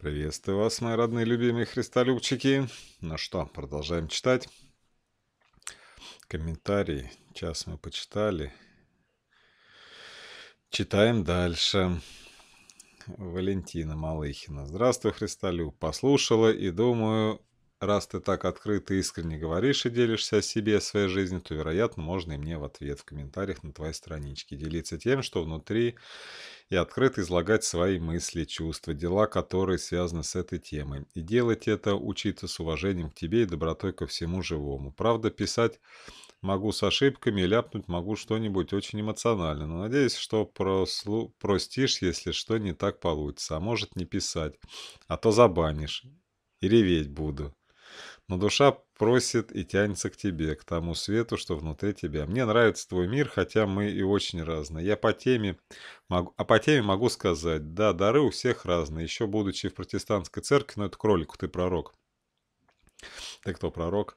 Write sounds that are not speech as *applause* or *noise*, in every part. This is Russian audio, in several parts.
Приветствую вас, мои родные любимые христолюбчики. Ну что, продолжаем читать. Комментарии. Час мы почитали. Читаем дальше. Валентина Малыхина. Здравствуй, Христолюб. Послушала и думаю, раз ты так открыто и искренне говоришь и делишься о себе о своей жизни, то, вероятно, можно и мне в ответ в комментариях на твоей страничке делиться тем, что внутри, и открыто излагать свои мысли, чувства, дела, которые связаны с этой темой. И делать это, учиться с уважением к тебе и добротой ко всему живому. Правда, писать могу с ошибками, ляпнуть могу что-нибудь очень эмоционально, но надеюсь, что прослу... простишь, если что не так получится, а может не писать, а то забанишь и реветь буду. Но душа просит и тянется к тебе, к тому свету, что внутри тебя. Мне нравится твой мир, хотя мы и очень разные. Я по теме могу, а по теме могу сказать, да, дары у всех разные. Еще будучи в протестантской церкви, но ну, это кролику, ты пророк. Ты кто, пророк?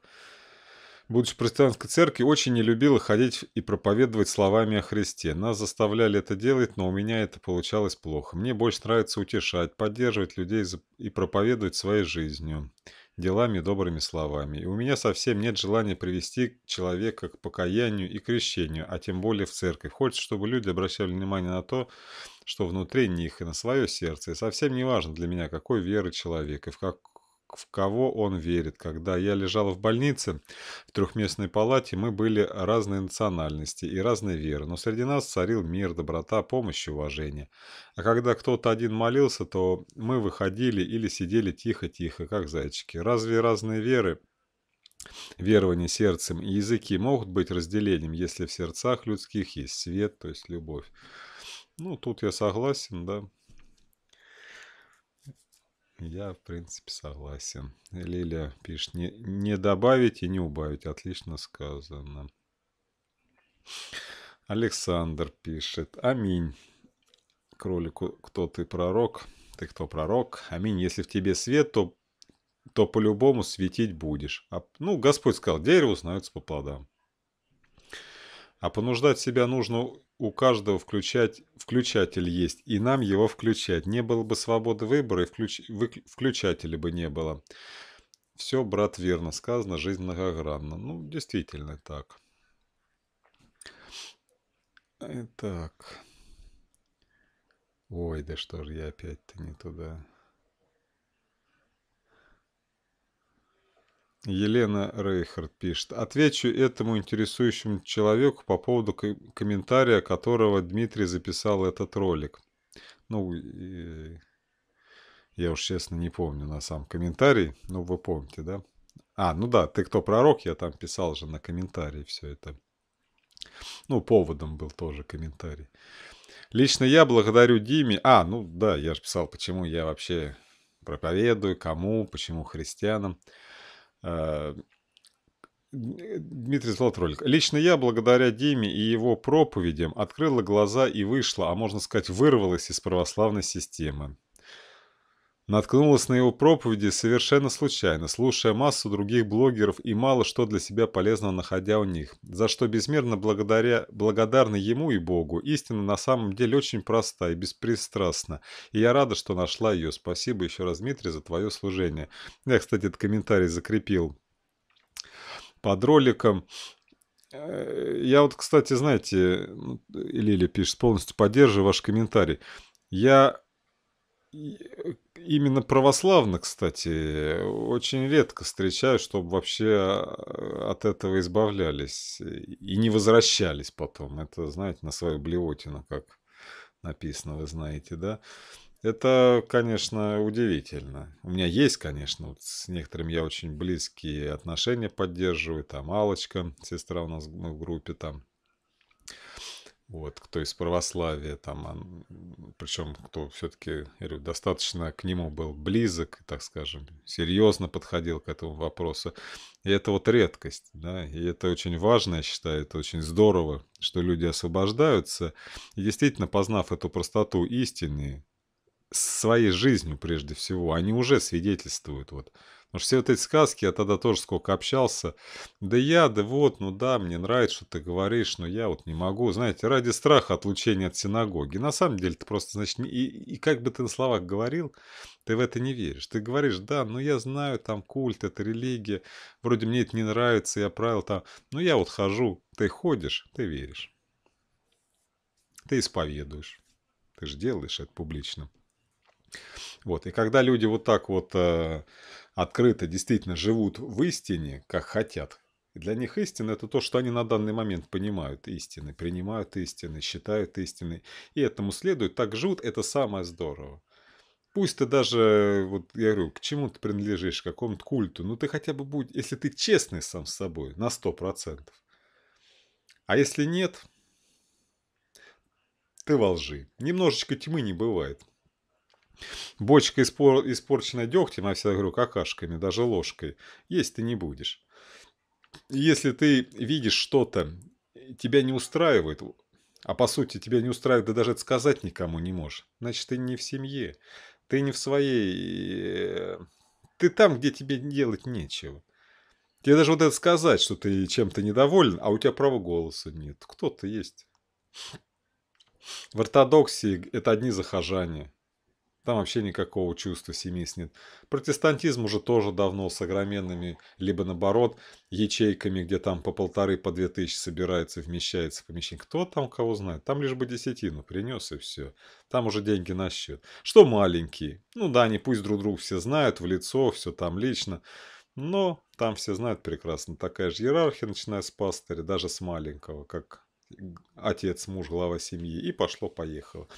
будучи в протестантской церкви, очень не любила ходить и проповедовать словами о Христе. Нас заставляли это делать, но у меня это получалось плохо. Мне больше нравится утешать, поддерживать людей и проповедовать своей жизнью делами и добрыми словами, и у меня совсем нет желания привести человека к покаянию и крещению, а тем более в церковь. Хочется, чтобы люди обращали внимание на то, что внутри них и на свое сердце, и совсем не важно для меня, какой веры человек и в как в кого он верит. Когда я лежала в больнице, в трехместной палате, мы были разной национальности и разной веры, но среди нас царил мир, доброта, помощь и уважение. А когда кто-то один молился, то мы выходили или сидели тихо-тихо, как зайчики. Разве разные веры Верование сердцем и языки могут быть разделением, если в сердцах людских есть свет, то есть любовь. Ну, тут я согласен, да. Я, в принципе, согласен. Лиля пишет, не, не добавить и не убавить. Отлично сказано. Александр пишет, аминь. Кролику, кто ты пророк? Ты кто пророк? Аминь. Если в тебе свет, то, то по-любому светить будешь. А, ну, Господь сказал, дерево узнается по плодам. А понуждать себя нужно у каждого включать, включатель есть, и нам его включать. Не было бы свободы выбора, и включ, вы, включателя бы не было. Все, брат, верно сказано, жизнь многогранна. Ну, действительно так. Итак. Ой, да что же я опять-то не туда. Елена Рейхард пишет. Отвечу этому интересующему человеку по поводу комментария, которого Дмитрий записал этот ролик. Ну, я уж честно не помню на сам комментарий, но ну, вы помните, да? А, ну да, ты кто пророк, я там писал же на комментарии все это. Ну, поводом был тоже комментарий. Лично я благодарю Диме. А, ну да, я же писал, почему я вообще проповедую, кому, почему христианам. А, Дмитрий ролик. Лично я, благодаря Диме и его проповедям, открыла глаза и вышла, а можно сказать, вырвалась из православной системы. Наткнулась на его проповеди совершенно случайно, слушая массу других блогеров и мало что для себя полезного находя у них, за что безмерно благодаря, благодарны ему и Богу. Истина на самом деле очень проста и беспристрастна, и я рада, что нашла ее. Спасибо еще раз, Дмитрий, за твое служение. Я, кстати, этот комментарий закрепил под роликом. Э, я вот, кстати, знаете, Лили пишет, полностью поддерживаю ваш комментарий. Я именно православно, кстати, очень редко встречаю, чтобы вообще э, от этого избавлялись и не возвращались потом. Это, знаете, на свою блевотину, как написано, вы знаете, да? Это, конечно, удивительно. У меня есть, конечно, вот с некоторыми я очень близкие отношения поддерживаю. Там Алочка, сестра у нас ну, в группе, там вот, кто из православия, там, причем кто все-таки, достаточно к нему был близок, так скажем, серьезно подходил к этому вопросу. И это вот редкость, да, и это очень важно, я считаю, это очень здорово, что люди освобождаются. И действительно, познав эту простоту истины, своей жизнью прежде всего, они уже свидетельствуют вот Потому все вот эти сказки, я тогда тоже сколько общался. Да я, да вот, ну да, мне нравится, что ты говоришь, но я вот не могу. Знаете, ради страха отлучения от синагоги. На самом деле, ты просто, значит, и, и как бы ты на словах говорил, ты в это не веришь. Ты говоришь, да, ну я знаю, там культ, это религия, вроде мне это не нравится, я правил там. Ну я вот хожу, ты ходишь, ты веришь. Ты исповедуешь. Ты же делаешь это публично. Вот, и когда люди вот так вот э, открыто действительно живут в истине, как хотят. И для них истина – это то, что они на данный момент понимают истины, принимают истины, считают истины, и этому следуют, так живут, это самое здорово. Пусть ты даже, вот я говорю, к чему ты принадлежишь, к какому-то культу, ну ты хотя бы будь, если ты честный сам с собой, на 100%. А если нет, ты во лжи. Немножечко тьмы не бывает – Бочка испор... испорчена дегтем, я а всегда говорю, какашками, даже ложкой. Есть ты не будешь. Если ты видишь что-то, тебя не устраивает, а по сути тебя не устраивает, да даже это сказать никому не можешь, значит ты не в семье, ты не в своей... Э, ты там, где тебе делать нечего. Тебе даже вот это сказать, что ты чем-то недоволен, а у тебя права голоса нет. Кто-то есть. В ортодоксии это одни захожания. Там вообще никакого чувства семьи нет. Протестантизм уже тоже давно с огроменными, либо наоборот, ячейками, где там по полторы, по две тысячи собирается, вмещается помещение. Кто там кого знает? Там лишь бы десятину принес и все. Там уже деньги на счет. Что маленькие? Ну да, они пусть друг друга все знают, в лицо, все там лично. Но там все знают прекрасно. Такая же иерархия, начиная с пастыря, даже с маленького, как отец, муж, глава семьи, и пошло-поехало.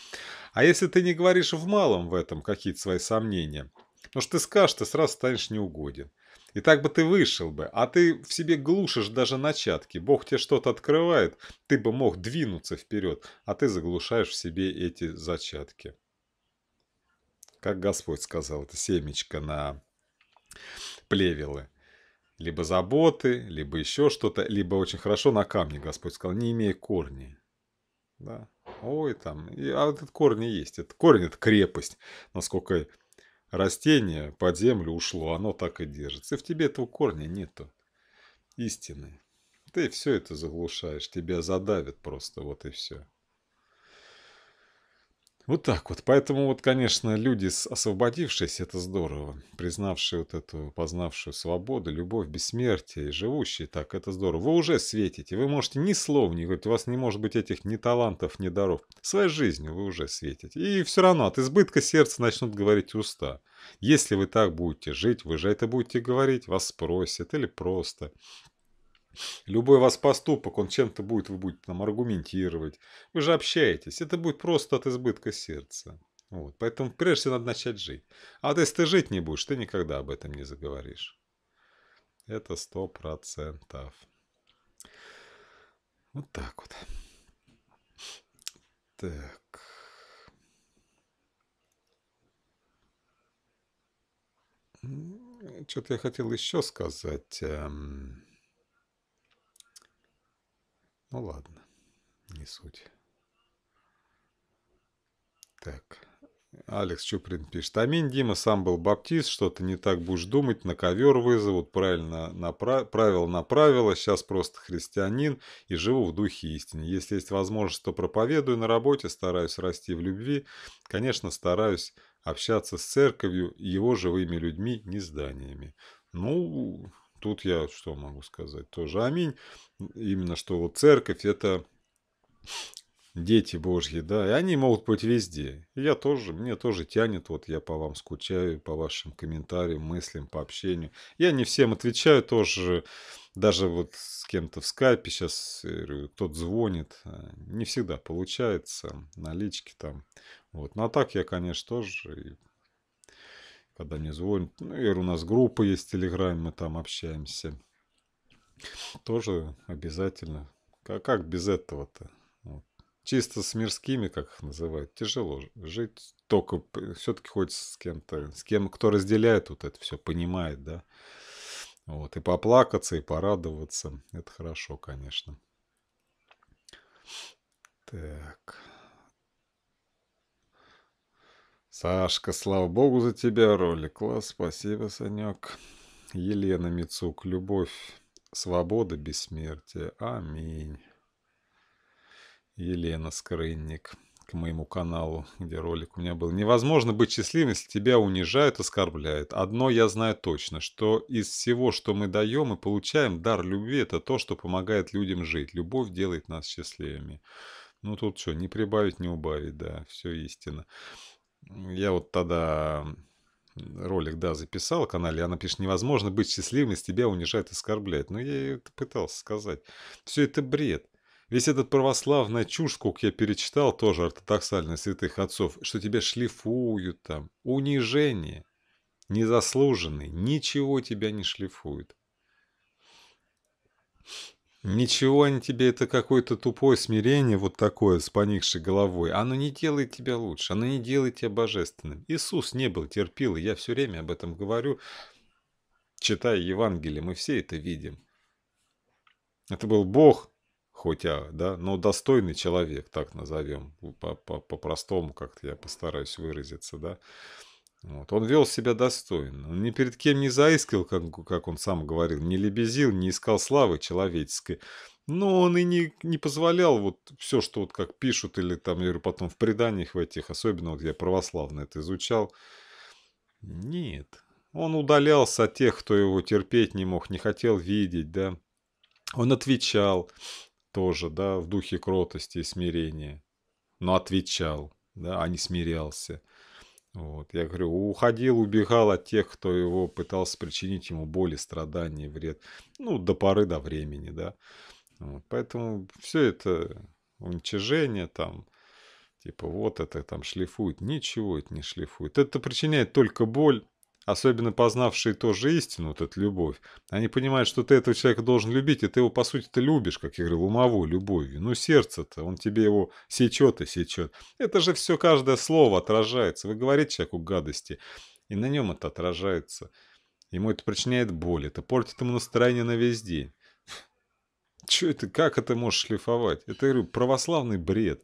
А если ты не говоришь в малом в этом какие-то свои сомнения, потому ну что ты скажешь, ты сразу станешь неугоден. И так бы ты вышел бы, а ты в себе глушишь даже начатки. Бог тебе что-то открывает, ты бы мог двинуться вперед, а ты заглушаешь в себе эти зачатки. Как Господь сказал, это семечко на плевелы. Либо заботы, либо еще что-то, либо очень хорошо на камне, Господь сказал, не имея корней. Да. Ой, там. И, а этот корни есть. Этот корень – это крепость. Насколько растение под землю ушло, оно так и держится. И в тебе этого корня нету. Истины. Ты все это заглушаешь. Тебя задавят просто. Вот и все. Вот так вот. Поэтому вот, конечно, люди, освободившиеся, это здорово. Признавшие вот эту, познавшую свободу, любовь, бессмертие и живущие так, это здорово. Вы уже светите. Вы можете ни слов не говорить. У вас не может быть этих ни талантов, ни даров. Своей жизнью вы уже светите. И все равно от избытка сердца начнут говорить уста. Если вы так будете жить, вы же это будете говорить. Вас спросят или просто. Любой вас поступок, он чем-то будет, вы будете там аргументировать. Вы же общаетесь. Это будет просто от избытка сердца. Вот. Поэтому прежде всего надо начать жить. А вот если ты жить не будешь, ты никогда об этом не заговоришь. Это сто процентов. Вот так вот. Так. Что-то я хотел еще сказать. Эм. Ну ладно, не суть. Так, Алекс Чуприн пишет. Аминь, Дима, сам был баптист, что-то не так будешь думать, на ковер вызовут, правильно направ... правило направило, сейчас просто христианин и живу в духе истины. Если есть возможность, то проповедую на работе, стараюсь расти в любви, конечно, стараюсь общаться с церковью его живыми людьми, не зданиями. Ну, Тут я что могу сказать? Тоже аминь. Именно что вот церковь это дети Божьи, да, и они могут быть везде. я тоже, мне тоже тянет, вот я по вам скучаю, по вашим комментариям, мыслям, по общению. Я не всем отвечаю тоже, даже вот с кем-то в скайпе сейчас, э, тот звонит, а, не всегда получается, налички там. Вот, ну а так я, конечно, тоже когда не звонит. Ну, и у нас группа есть в Телеграме, мы там общаемся. Тоже обязательно. А как без этого-то? Вот. Чисто с мирскими, как их называют, тяжело жить. Только все-таки хочется с кем-то, с кем, кто разделяет вот это все, понимает, да. Вот, и поплакаться, и порадоваться. Это хорошо, конечно. Так. Сашка, слава богу за тебя, ролик, класс, спасибо, Санек. Елена Мицук, любовь, свобода, бессмертие, аминь. Елена Скрынник к моему каналу, где ролик у меня был. Невозможно быть счастливым, если тебя унижают, оскорбляют. Одно я знаю точно, что из всего, что мы даем и получаем, дар любви – это то, что помогает людям жить. Любовь делает нас счастливыми. Ну тут что, не прибавить, не убавить, да, все истина. Я вот тогда ролик, да, записал канале, она пишет, невозможно быть счастливым, если тебя унижают и оскорбляют. Но ну, я ей это пытался сказать. Все это бред. Весь этот православная чушь, сколько я перечитал, тоже ортодоксальных святых отцов, что тебя шлифуют там, унижение, незаслуженный. ничего тебя не шлифуют. Ничего не тебе, это какое-то тупое смирение вот такое с поникшей головой. Оно не делает тебя лучше, оно не делает тебя божественным. Иисус не был терпил, я все время об этом говорю. Читая Евангелие, мы все это видим. Это был Бог, хотя, да, но достойный человек, так назовем, по-простому -по -по как-то я постараюсь выразиться, да. Вот. Он вел себя достойно. Он ни перед кем не заискал, как, как он сам говорил, не лебезил, не искал славы человеческой. Но он и не, не позволял вот все, что вот как пишут, или там, я говорю, потом в преданиях в этих, особенно вот я православно это изучал. Нет. Он удалялся от тех, кто его терпеть не мог, не хотел видеть, да. Он отвечал тоже, да, в духе кротости и смирения. Но отвечал, да, а не смирялся. Вот. Я говорю, уходил, убегал от тех, кто его пытался причинить ему боли, страдания, вред. Ну, до поры до времени, да. Вот. Поэтому все это уничижение там, типа вот это там шлифует. Ничего это не шлифует. Это причиняет только боль особенно познавшие тоже истину, вот эту любовь, они понимают, что ты этого человека должен любить, и ты его, по сути ты любишь, как я говорил, умовой любовью. Ну, сердце-то, он тебе его сечет и сечет. Это же все, каждое слово отражается. Вы говорите человеку гадости, и на нем это отражается. Ему это причиняет боль, это портит ему настроение на весь день. Че это, как это можешь шлифовать? Это, я говорю, православный бред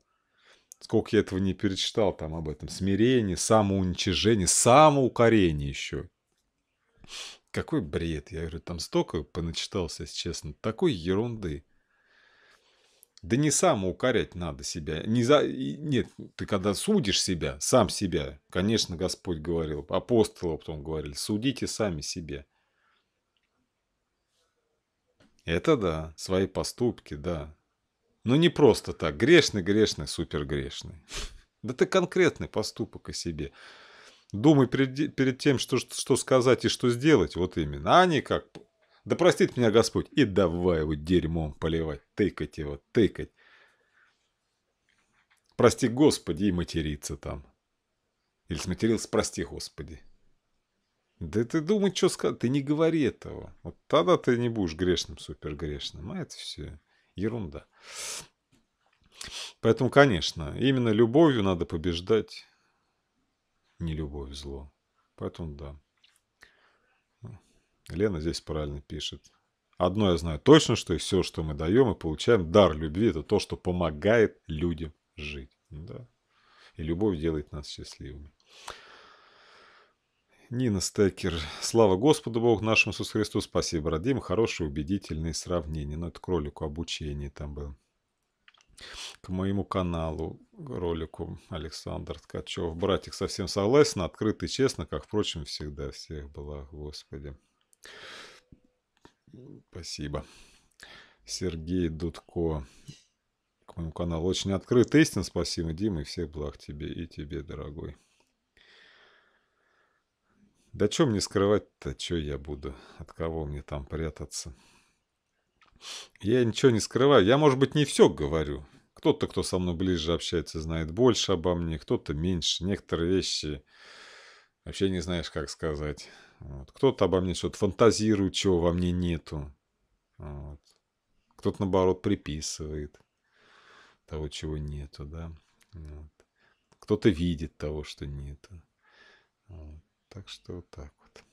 сколько я этого не перечитал там об этом. Смирение, самоуничижение, самоукорение еще. Какой бред. Я говорю, там столько поначитался, если честно. Такой ерунды. Да не самоукорять надо себя. Не за... Нет, ты когда судишь себя, сам себя, конечно, Господь говорил, апостолы потом говорили, судите сами себя. Это да, свои поступки, да, ну не просто так. Грешный, грешный, супер грешный. *laughs* Да ты конкретный поступок о себе. Думай перед, перед тем, что, что сказать и что сделать. Вот именно. А не как... Да простит меня Господь. И давай его дерьмом поливать. Тыкать его, тыкать. Прости Господи и материться там. Или сматерился, прости Господи. Да ты думай, что сказать. Ты не говори этого. Вот тогда ты не будешь грешным, супер грешным. А это все... Ерунда. Поэтому, конечно, именно любовью надо побеждать, не любовь, зло. Поэтому да. Лена здесь правильно пишет. Одно я знаю точно, что и все, что мы даем и получаем, дар любви, это то, что помогает людям жить. Да. И любовь делает нас счастливыми. Нина Стекер. Слава Господу Богу нашему Иисусу Христу. Спасибо, родим. хорошие убедительные сравнения Но ну, это к ролику обучения там был. К моему каналу, ролику Александр Ткачев. Братик, совсем согласен, открытый, честно, как, впрочем, всегда. Всех благ, Господи. Спасибо. Сергей Дудко к моему каналу. Очень открытый, истин. Спасибо, Дима, и всех благ тебе и тебе, дорогой. Да что мне скрывать-то, что я буду, от кого мне там прятаться? Я ничего не скрываю, я, может быть, не все говорю. Кто-то, кто со мной ближе общается, знает больше обо мне, кто-то меньше. Некоторые вещи вообще не знаешь, как сказать. Вот. Кто-то обо мне что-то фантазирует, чего во мне нету. Вот. Кто-то, наоборот, приписывает того, чего нету, да. Вот. Кто-то видит того, что нету. Вот. Так что вот так вот.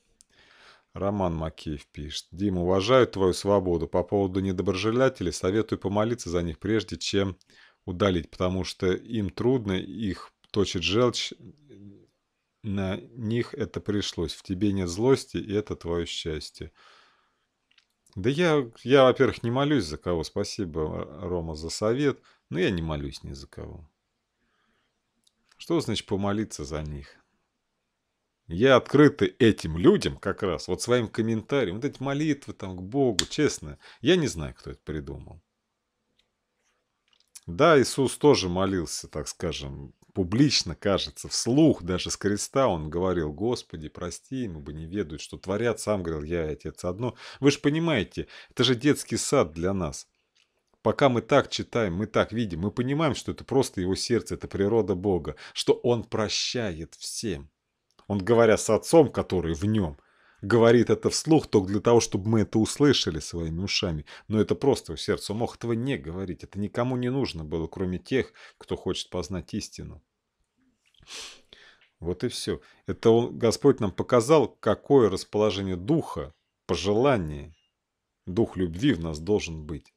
Роман Макеев пишет. Дим, уважаю твою свободу. По поводу недоброжелателей советую помолиться за них, прежде чем удалить, потому что им трудно, их точит желчь, на них это пришлось. В тебе нет злости, и это твое счастье. Да я, я во-первых, не молюсь за кого. Спасибо, Рома, за совет. Но я не молюсь ни за кого. Что значит помолиться за них? Я открыто этим людям как раз, вот своим комментарием, вот эти молитвы там к Богу, честно, я не знаю, кто это придумал. Да, Иисус тоже молился, так скажем, публично, кажется, вслух, даже с креста он говорил, «Господи, прости им, бы не ведают, что творят». Сам говорил, «Я, Отец, одно». Вы же понимаете, это же детский сад для нас. Пока мы так читаем, мы так видим, мы понимаем, что это просто его сердце, это природа Бога, что он прощает всем. Он, говоря с отцом, который в нем, говорит это вслух только для того, чтобы мы это услышали своими ушами. Но это просто сердце. Он мог этого не говорить. Это никому не нужно было, кроме тех, кто хочет познать истину. Вот и все. Это он, Господь нам показал, какое расположение духа, пожелание, дух любви в нас должен быть.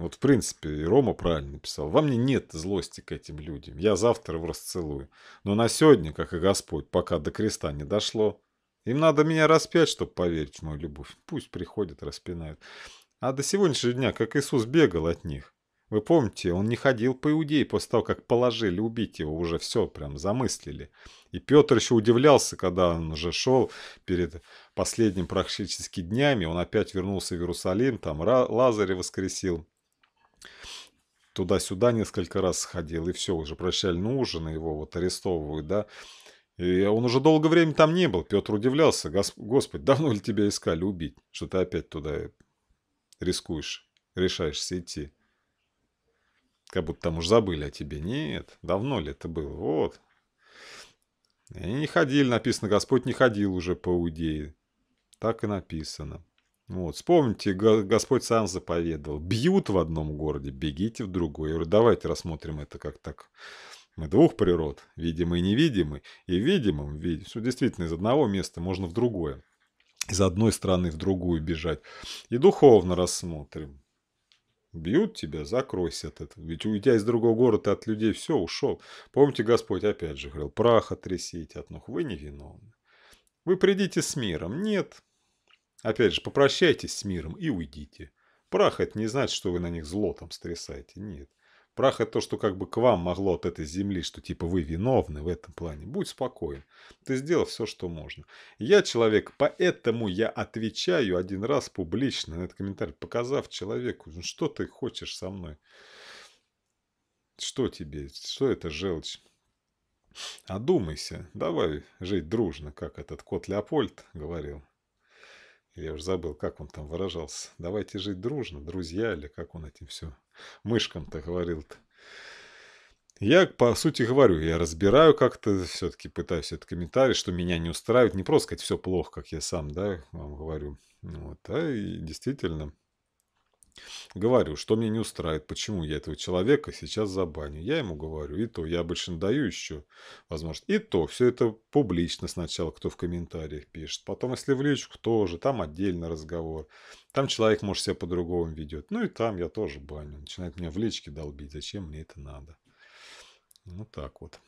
Вот, в принципе, и Рома правильно писал. Во мне нет злости к этим людям. Я завтра в расцелую. Но на сегодня, как и Господь, пока до креста не дошло, им надо меня распять, чтобы поверить в мою любовь. Пусть приходят, распинают. А до сегодняшнего дня, как Иисус бегал от них. Вы помните, он не ходил по Иудеи после того, как положили убить его, уже все прям замыслили. И Петр еще удивлялся, когда он уже шел перед последним практически днями, он опять вернулся в Иерусалим, там Лазаря воскресил туда-сюда несколько раз сходил, и все, уже прощали на ужин, и его вот арестовывают, да. И он уже долгое время там не был. Петр удивлялся. Господь *laughs* давно ли тебя искали убить, что ты опять туда рискуешь, решаешься идти? Как будто там уж забыли о тебе. Нет, давно ли это было? Вот. И не ходили, написано, Господь не ходил уже по Иудее. Так и написано. Вот, вспомните, Господь сам заповедовал. Бьют в одном городе, бегите в другой. Я говорю, давайте рассмотрим это как так. Мы двух природ, видимый и невидимый. И видимым, видим, все действительно из одного места можно в другое. Из одной страны в другую бежать. И духовно рассмотрим. Бьют тебя, закройся от этого. Ведь уйдя из другого города, от людей все, ушел. Помните, Господь опять же говорил, прах отрясите от ног. Вы невиновны. Вы придите с миром. Нет, Опять же, попрощайтесь с миром и уйдите. Прах – это не значит, что вы на них зло там стрясаете. Нет. Прах – это то, что как бы к вам могло от этой земли, что типа вы виновны в этом плане. Будь спокоен. Ты сделал все, что можно. Я человек, поэтому я отвечаю один раз публично на этот комментарий, показав человеку, ну что ты хочешь со мной? Что тебе? Что это желчь? Одумайся. Давай жить дружно, как этот кот Леопольд говорил я уже забыл, как он там выражался, давайте жить дружно, друзья, или как он этим все мышкам-то говорил-то. Я, по сути, говорю, я разбираю как-то, все-таки пытаюсь этот комментарий, что меня не устраивает, не просто сказать все плохо, как я сам, да, вам говорю. Вот, а и действительно, Говорю, что мне не устраивает, почему я этого человека сейчас забаню. Я ему говорю, и то, я обычно даю еще возможность. И то, все это публично сначала, кто в комментариях пишет. Потом, если в личку, тоже, там отдельно разговор. Там человек, может, себя по-другому ведет. Ну и там я тоже баню. Начинает меня в личке долбить. Зачем мне это надо? Ну так вот.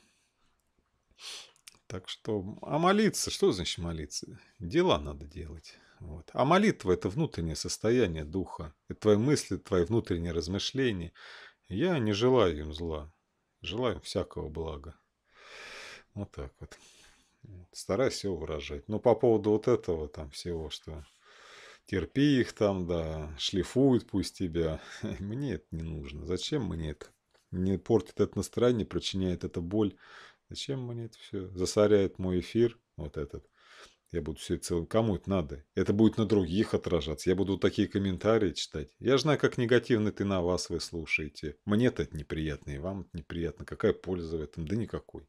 Так что, а молиться, что значит молиться? Дела надо делать. Вот. А молитва – это внутреннее состояние духа. Это твои мысли, твои внутренние размышления. Я не желаю им зла. Желаю всякого блага. Вот так вот. Стараюсь все выражать. Но по поводу вот этого там всего, что терпи их там, да, шлифуют пусть тебя. *laughs* Мне это не нужно. Зачем мне это? Не портит это настроение, причиняет это боль. Зачем мне это все? Засоряет мой эфир вот этот. Я буду сидеть целым. Кому это надо? Это будет на других отражаться. Я буду такие комментарии читать. Я знаю, как негативно ты на вас вы слушаете. мне это неприятно, и вам это неприятно. Какая польза в этом? Да никакой.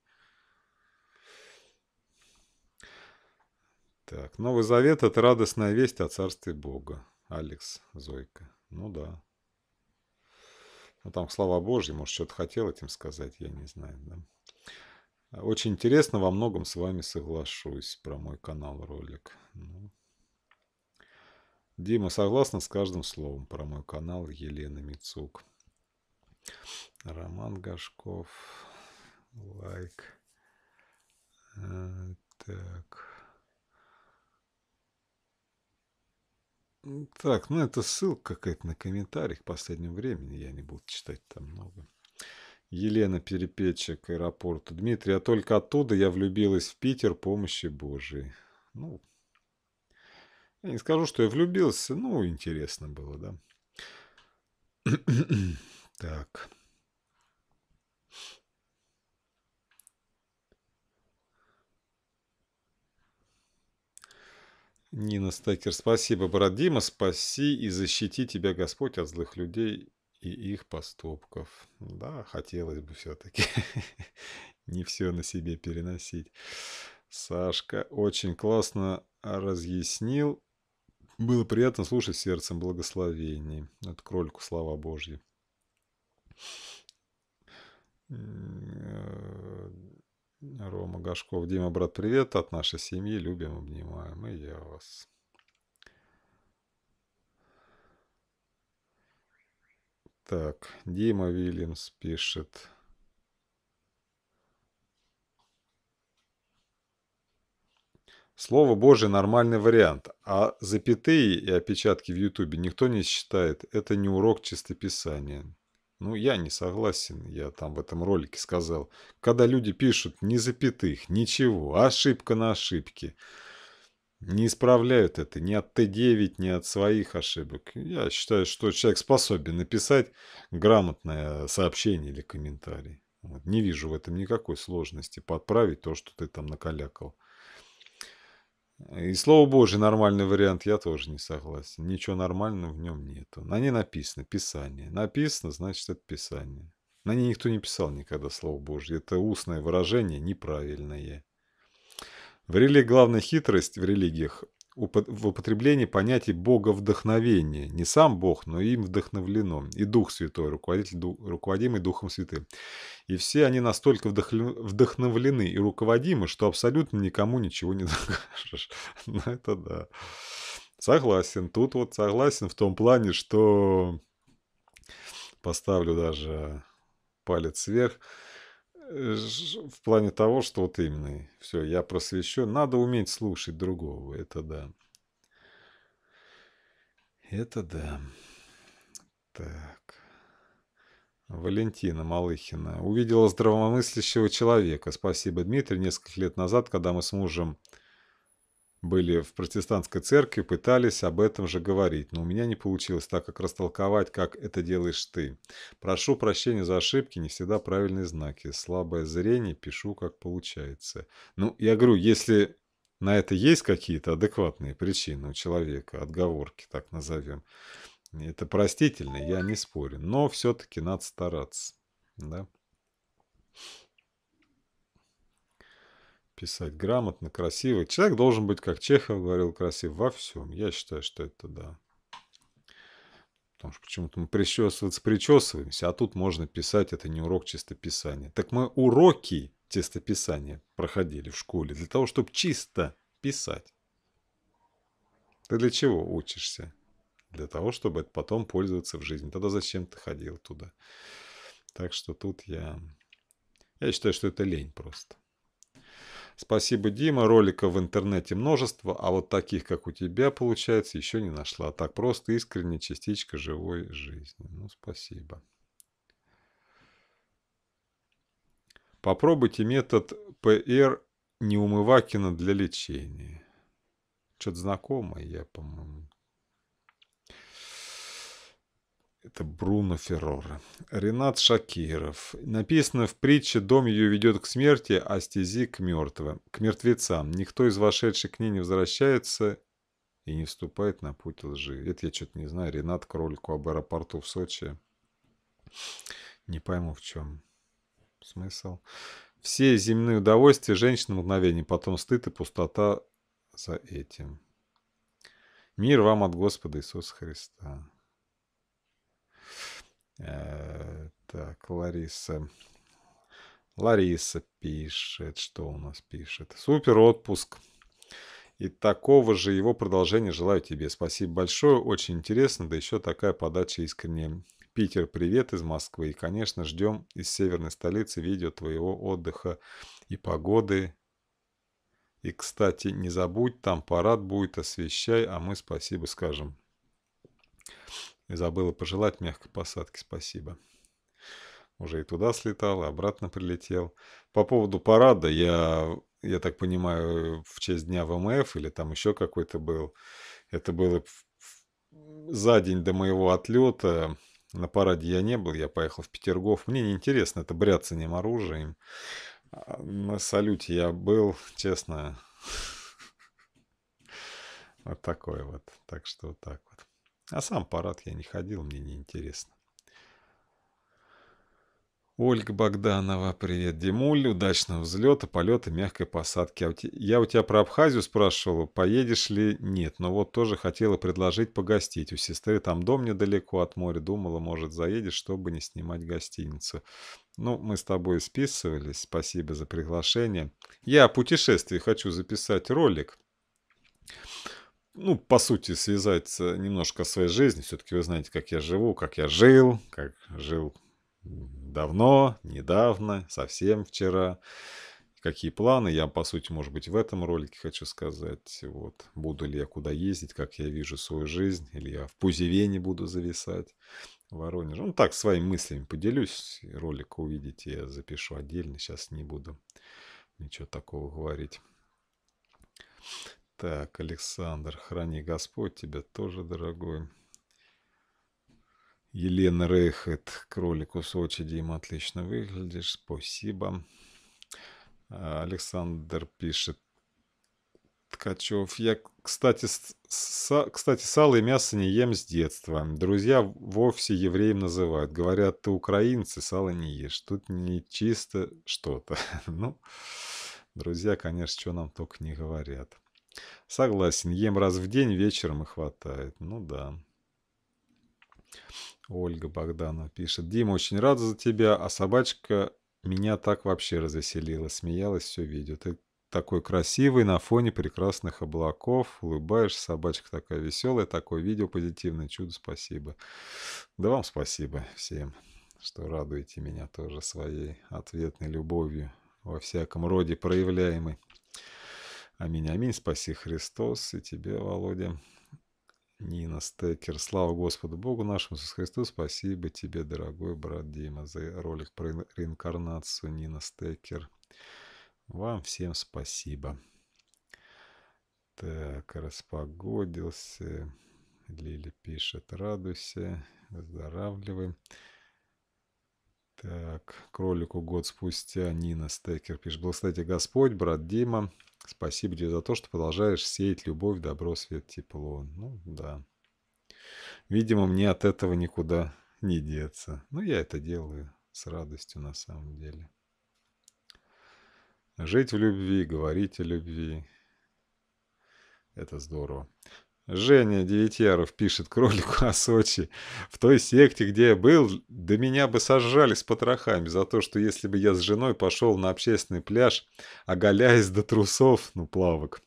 Так, Новый Завет – это радостная весть о Царстве Бога. Алекс Зойка. Ну да. Ну там слова Божьи, может, что-то хотел этим сказать, я не знаю. Да? Очень интересно, во многом с вами соглашусь про мой канал ролик. Ну. Дима, согласна с каждым словом про мой канал Елена Мицук. Роман Гашков. Лайк. Э, так. Так, ну это ссылка какая-то на комментарий к последнему времени. Я не буду читать там много. Елена Перепечек, аэропорт Дмитрий. А только оттуда я влюбилась в Питер помощи Божией. Ну, я не скажу, что я влюбился. Ну, интересно было, да. *clears throat* так. Нина Стекер, спасибо, брат Дима, спаси и защити тебя Господь от злых людей и их поступков. Да, хотелось бы все-таки *laughs* не все на себе переносить. Сашка очень классно разъяснил. Было приятно слушать сердцем благословений. От крольку слова Божьи. Э, Рома Гашков. Дима, брат, привет от нашей семьи. Любим, обнимаем. И я вас. Так, Дима Вильямс пишет. Слово Божие – нормальный вариант, а запятые и опечатки в Ютубе никто не считает. Это не урок чистописания. Ну, я не согласен, я там в этом ролике сказал. Когда люди пишут ни запятых, ничего, ошибка на ошибке – не исправляют это ни от Т9, ни от своих ошибок. Я считаю, что человек способен написать грамотное сообщение или комментарий. Вот. Не вижу в этом никакой сложности подправить то, что ты там накалякал. И слово Божие нормальный вариант, я тоже не согласен. Ничего нормального в нем нету. На ней написано Писание. Написано, значит, это Писание. На ней никто не писал никогда слово Божье. Это устное выражение неправильное. В религии главная хитрость в религиях в употреблении понятий Бога вдохновения. Не сам Бог, но им вдохновлено. И Дух Святой, руководитель, руководимый Духом Святым. И все они настолько вдохновлены и руководимы, что абсолютно никому ничего не *laughs* докажешь. Но ну, это да. Согласен. Тут вот согласен в том плане, что поставлю даже палец вверх. Э, в плане того, что вот именно, все, я просвещен. Надо уметь слушать другого, это да. Это да. Так. Валентина Малыхина. Увидела здравомыслящего человека. Спасибо, Дмитрий. Несколько лет назад, когда мы с мужем были в протестантской церкви, пытались об этом же говорить, но у меня не получилось, так как растолковать, как это делаешь ты. Прошу прощения за ошибки, не всегда правильные знаки, слабое зрение, пишу, как получается. Ну, я говорю, если на это есть какие-то адекватные причины у человека, отговорки, так назовем, это простительно, я не спорю, но все-таки надо стараться, да писать грамотно, красиво. Человек должен быть, как Чехов говорил, красив во всем. Я считаю, что это да. Потому что почему-то мы причесываться причесываемся, а тут можно писать, это не урок чистописания. Так мы уроки чистописания проходили в школе для того, чтобы чисто писать. Ты для чего учишься? Для того, чтобы это потом пользоваться в жизни. Тогда зачем ты ходил туда? Так что тут я... Я считаю, что это лень просто. Спасибо, Дима, роликов в интернете множество, а вот таких, как у тебя, получается, еще не нашла. Так просто искренне частичка живой жизни. Ну, спасибо. Попробуйте метод ПР Неумывакина для лечения. Что-то знакомое я, по-моему, Это Бруно Феррора. Ренат Шакиров. Написано в притче «Дом ее ведет к смерти, а стези к мертвым, к мертвецам. Никто из вошедших к ней не возвращается и не вступает на путь лжи». Это я что-то не знаю. Ренат к ролику об аэропорту в Сочи. Не пойму в чем смысл. Все земные удовольствия женщин мгновение, потом стыд и пустота за этим. Мир вам от Господа Иисуса Христа. Э, так, Лариса. Лариса пишет. Что у нас пишет? Супер отпуск. И такого же его продолжения желаю тебе. Спасибо большое. Очень интересно. Да еще такая подача искренне. Питер, привет из Москвы. И, конечно, ждем из северной столицы видео твоего отдыха и погоды. И, кстати, не забудь, там парад будет, освещай, а мы спасибо скажем и забыла пожелать мягкой посадки спасибо. Уже и туда слетал, и обратно прилетел. По поводу парада, я, я так понимаю, в честь дня ВМФ или там еще какой-то был. Это было за день до моего отлета. На параде я не был, я поехал в Петергоф. Мне неинтересно, это бряцанием оружием. А, на салюте я был, честно. *laughs* Вот такой вот. Так что вот так вот. А сам парад я не ходил, мне неинтересно. Ольга Богданова, привет, Димуль, удачного взлета, полета, мягкой посадки. А я у тебя про Абхазию спрашивал, поедешь ли? Нет, но вот тоже хотела предложить погостить. У сестры там дом недалеко от моря, думала, может, заедешь, чтобы не снимать гостиницу. Ну, мы с тобой списывались, спасибо за приглашение. Я о путешествии хочу записать ролик ну, по сути, связать э, немножко своей жизни. Все-таки вы знаете, как я живу, как я жил, как жил давно, недавно, совсем вчера. Какие планы? Я, по сути, может быть, в этом ролике хочу сказать. Вот, буду ли я куда ездить, как я вижу свою жизнь, или я в Пузевене буду зависать, в Воронеже. Ну, так, своими мыслями поделюсь. Ролик увидите, я запишу отдельно. Сейчас не буду ничего такого говорить. Так, Александр, храни Господь тебя тоже, дорогой. Елена Рейхет, кролику с Дим, отлично выглядишь, спасибо. А, Александр пишет, Ткачев. Я, кстати, са, кстати, сало и мясо не ем с детства. Друзья вовсе евреем называют. Говорят, ты украинцы, сало не ешь. Тут не чисто что-то. *laughs* Ну, друзья, конечно, что нам только не говорят. Согласен, ем раз в день, вечером и хватает. Ну да. Ольга Богданова пишет. Дима, очень рада за тебя, а собачка меня так вообще развеселила. Смеялась все видео. Ты такой красивый на фоне прекрасных облаков. улыбаешься, собачка такая веселая. Такое видео позитивное. Чудо, спасибо. Да вам спасибо всем, что радуете меня тоже своей ответной любовью во всяком роде проявляемой. Аминь, аминь. Спаси Христос и тебе, Володя. Нина Стекер. Слава Господу Богу нашему Иисусу Христу. Спасибо тебе, дорогой брат Дима, за ролик про реинкарнацию Нина Стекер. Вам всем спасибо. Так, распогодился. Лили пишет, радуйся, выздоравливай. Так, кролику год спустя Нина Стекер. Стекерпиш. Благословите Господь, брат Дима. Спасибо тебе за то, что продолжаешь сеять любовь, добро, свет, тепло. Ну, да. Видимо, мне от этого никуда не деться. Но ну, я это делаю с радостью на самом деле. Жить в любви, говорить о любви. Это здорово. Женя Девятьяров пишет кролику о Сочи. В той секте, где я был, до да меня бы сожрали с потрохами за то, что если бы я с женой пошел на общественный пляж, оголяясь до трусов, ну, плавок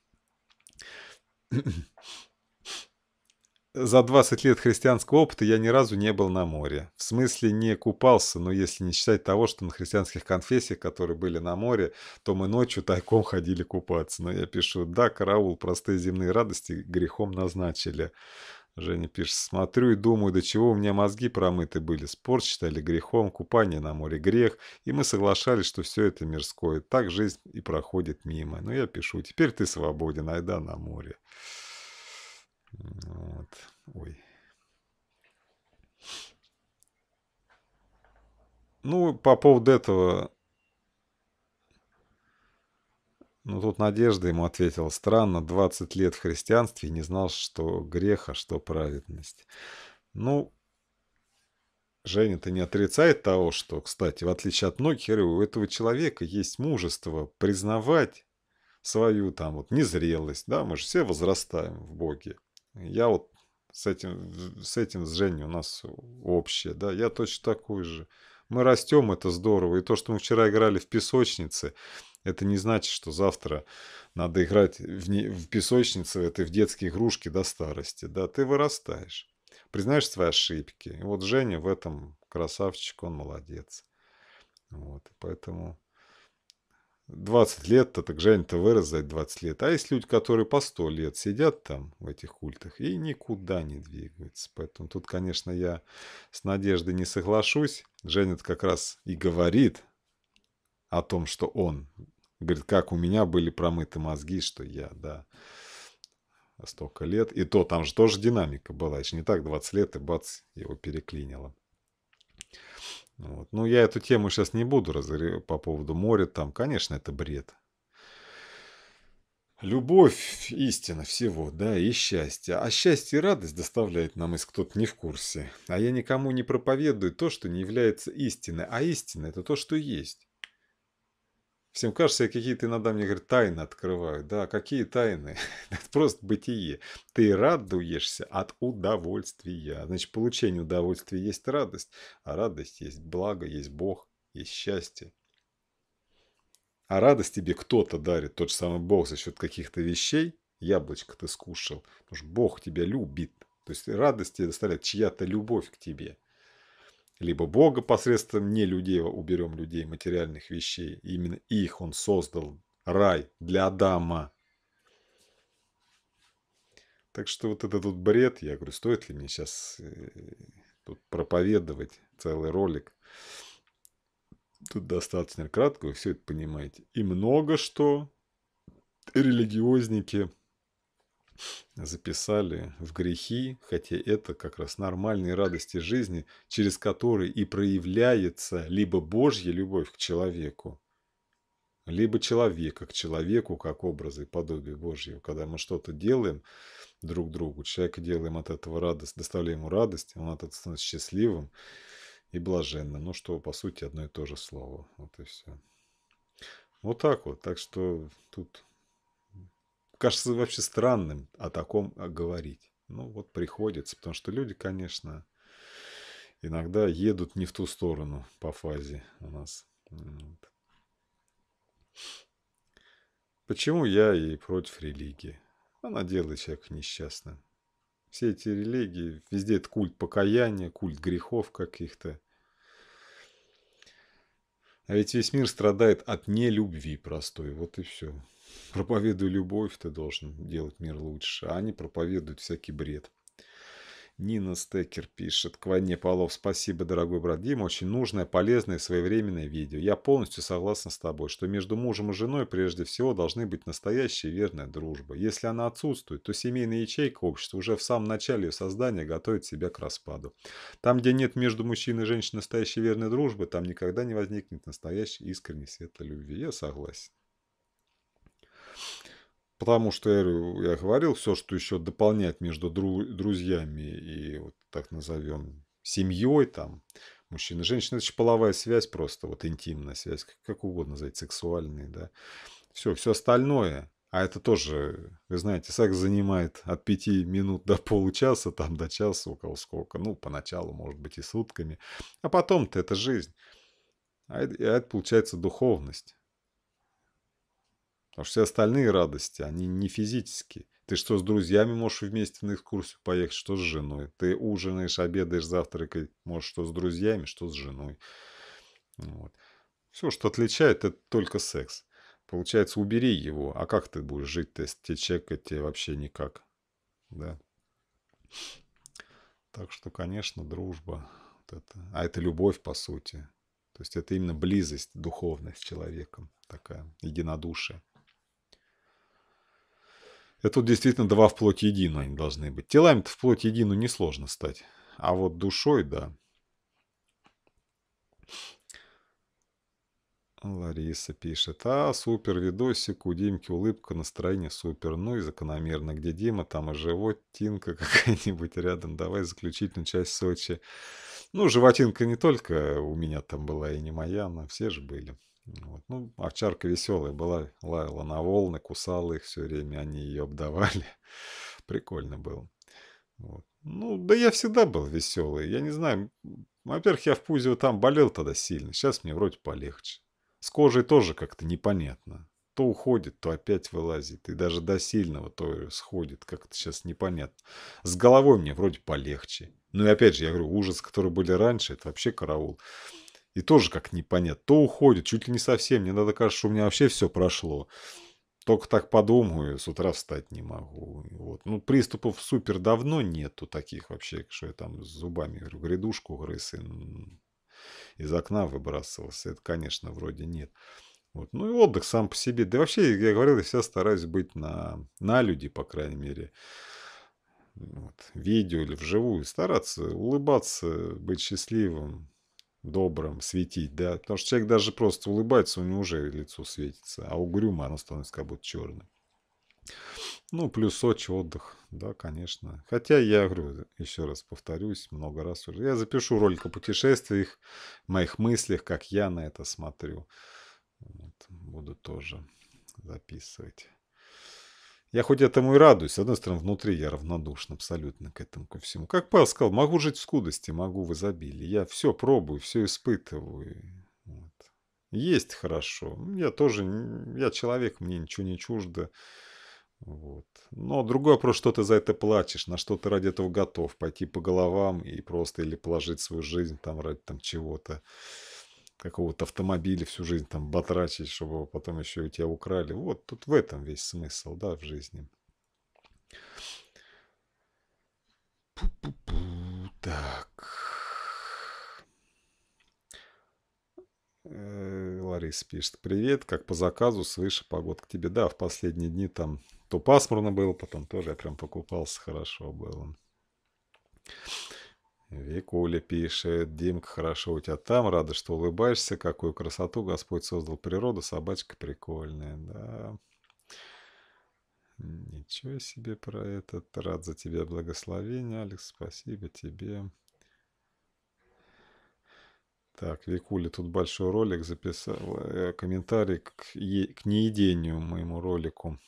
за 20 лет христианского опыта я ни разу не был на море. В смысле, не купался, но если не считать того, что на христианских конфессиях, которые были на море, то мы ночью тайком ходили купаться. Но я пишу, да, караул, простые земные радости грехом назначили. Женя пишет, смотрю и думаю, до чего у меня мозги промыты были. Спорт считали грехом, купание на море грех. И мы соглашались, что все это мирское. Так жизнь и проходит мимо. Но ну, я пишу, теперь ты свободен, айда на море. Вот. Ой. Ну, по поводу этого... Ну, тут Надежда ему ответила, странно, 20 лет в христианстве и не знал, что греха, что праведность. Ну, Женя-то не отрицает того, что, кстати, в отличие от многих, у этого человека есть мужество признавать свою там вот незрелость, да, мы же все возрастаем в Боге. Я вот с этим, с этим с Женей у нас общее, да, я точно такой же. Мы растем, это здорово. И то, что мы вчера играли в песочнице, это не значит, что завтра надо играть в, не, в песочнице, это в детские игрушки до старости, да, ты вырастаешь. Признаешь свои ошибки. И вот Женя в этом красавчик, он молодец. Вот, поэтому 20 лет-то, так Жень-то вырос за 20 лет. А есть люди, которые по 100 лет сидят там, в этих культах, и никуда не двигаются. Поэтому тут, конечно, я с Надеждой не соглашусь. Женя как раз и говорит о том, что он. Говорит, как у меня были промыты мозги, что я, да, столько лет. И то, там же тоже динамика была. Еще не так 20 лет, и бац, его переклинило. Вот. Ну, я эту тему сейчас не буду разорвать по поводу моря там. Конечно, это бред. Любовь – истина всего, да, и счастье. А счастье и радость доставляет нам, если кто-то не в курсе. А я никому не проповедую то, что не является истиной. А истина – это то, что есть. Всем кажется, я какие-то иногда мне говорят, тайны открываю. Да, какие тайны? *laughs* Это просто бытие. Ты радуешься от удовольствия. Значит, получение удовольствия есть радость, а радость есть благо, есть Бог, есть счастье. А радость тебе кто-то дарит, тот же самый Бог за счет каких-то вещей. Яблочко ты скушал, потому что Бог тебя любит. То есть радость тебе доставляет чья-то любовь к тебе либо Бога посредством не людей а уберем людей материальных вещей. Именно их он создал, рай для Адама. Так что вот этот вот бред, я говорю, стоит ли мне сейчас э, тут проповедовать целый ролик? Тут достаточно кратко, вы все это понимаете. И много что религиозники записали в грехи, хотя это как раз нормальные радости жизни, через которые и проявляется либо Божья любовь к человеку, либо человека к человеку, как образы и подобие Божьего. Когда мы что-то делаем друг другу, человека делаем от этого радость, доставляем ему радость, он от этого становится счастливым и блаженным. Ну, что, по сути, одно и то же слово. Вот и все. Вот так вот. Так что тут кажется вообще странным о таком а, говорить. Ну вот приходится, потому что люди, конечно, иногда едут не в ту сторону по фазе у нас. Вот. Почему я и против религии? Она делает человека несчастным. Все эти религии, везде это культ покаяния, культ грехов каких-то. А ведь весь мир страдает от нелюбви простой. Вот и все проповедуя любовь, ты должен делать мир лучше, а они проповедуют всякий бред. Нина Стекер пишет. К войне полов. Спасибо, дорогой брат Дима. Очень нужное, полезное, своевременное видео. Я полностью согласна с тобой, что между мужем и женой прежде всего должны быть настоящая верная дружба. Если она отсутствует, то семейная ячейка общества уже в самом начале ее создания готовит себя к распаду. Там, где нет между мужчиной и женщиной настоящей верной дружбы, там никогда не возникнет настоящей искренней светлой любви. Я согласен. Потому что, я, говорил, все, что еще дополнять между друзьями и, вот так назовем, семьей, там, мужчина и женщина, это же половая связь просто, вот интимная связь, как, угодно назвать, сексуальная, да. Все, все остальное, а это тоже, вы знаете, секс занимает от пяти минут до получаса, там до часа, у кого сколько, ну, поначалу, может быть, и сутками, а потом-то это жизнь. А это, а это получается духовность. Потому что все остальные радости, они не физические. Ты что, с друзьями можешь вместе на экскурсию поехать, что с женой. Ты ужинаешь, обедаешь, завтракаешь, можешь что с друзьями, что с женой. Вот. Все, что отличает, это только секс. Получается, убери его. А как ты будешь жить, если тебе человека тебе вообще никак? Да. Так что, конечно, дружба. Вот это. А это любовь, по сути. То есть это именно близость духовность с человеком. Такая единодушие. Это тут действительно два вплоть едино они должны быть. Телами-то плоти едину несложно стать. А вот душой, да. Лариса пишет. А, супер видосик, у Димки улыбка, настроение супер. Ну и закономерно, где Дима, там и животинка *laughs* какая-нибудь рядом. Давай заключительную часть Сочи. Ну, животинка не только у меня там была и не моя, но все же были. Вот. Ну, овчарка веселая была, лаяла на волны, кусала их все время, они ее обдавали. *laughs* Прикольно было. Вот. Ну, да я всегда был веселый. Я не знаю, во-первых, я в Пузево там болел тогда сильно. Сейчас мне вроде полегче. С кожей тоже как-то непонятно. То уходит, то опять вылазит. И даже до сильного то сходит. Как это сейчас непонятно. С головой мне вроде полегче. Ну и опять же, я говорю, ужас, которые были раньше, это вообще караул. И тоже как непонятно. То уходит, чуть ли не совсем. Мне надо кажется, что у меня вообще все прошло. Только так подумаю, с утра встать не могу. Вот. Ну, приступов супер давно нету таких вообще, что я там с зубами говорю, грядушку грыз и из окна выбрасывался. Это, конечно, вроде нет. Вот. Ну и отдых сам по себе. Да вообще, я говорил, я всегда стараюсь быть на, на люди, по крайней мере. Вот. Видео или вживую. Стараться улыбаться, быть счастливым, добрым, светить, да. Потому что человек даже просто улыбается, у него уже лицо светится. А угрюмо оно становится как будто черным. Ну, плюс Сочи, отдых, да, конечно. Хотя я говорю, еще раз повторюсь, много раз уже. Я запишу ролик о путешествиях, моих мыслях, как я на это смотрю. Вот, буду тоже записывать. Я хоть этому и радуюсь. С одной стороны, внутри я равнодушен абсолютно к этому, ко всему. Как Павел сказал, могу жить в скудости, могу в изобилии. Я все пробую, все испытываю. Вот. Есть хорошо. Ну, я тоже, я человек, мне ничего не чуждо. Вот. Но другой вопрос, что ты за это плачешь, на что ты ради этого готов, пойти по головам и просто или положить свою жизнь там ради там чего-то какого-то автомобиля всю жизнь там батрачить, чтобы потом еще у тебя украли. Вот тут в этом весь смысл, да, в жизни. Пу-пу-пу, так. Э, Ларис пишет. Привет, как по заказу, свыше погод к тебе. Да, в последние дни там то пасмурно было, потом тоже я прям покупался, хорошо было. Викуля пишет. Димка, хорошо у тебя там. Рада, что улыбаешься. Какую красоту Господь создал природу. Собачка прикольная. Да. Ничего себе про этот. Рад за тебя благословение, Алекс. Спасибо тебе. Так, Викуля тут большой ролик записал, э, комментарий к, к неедению моему ролику.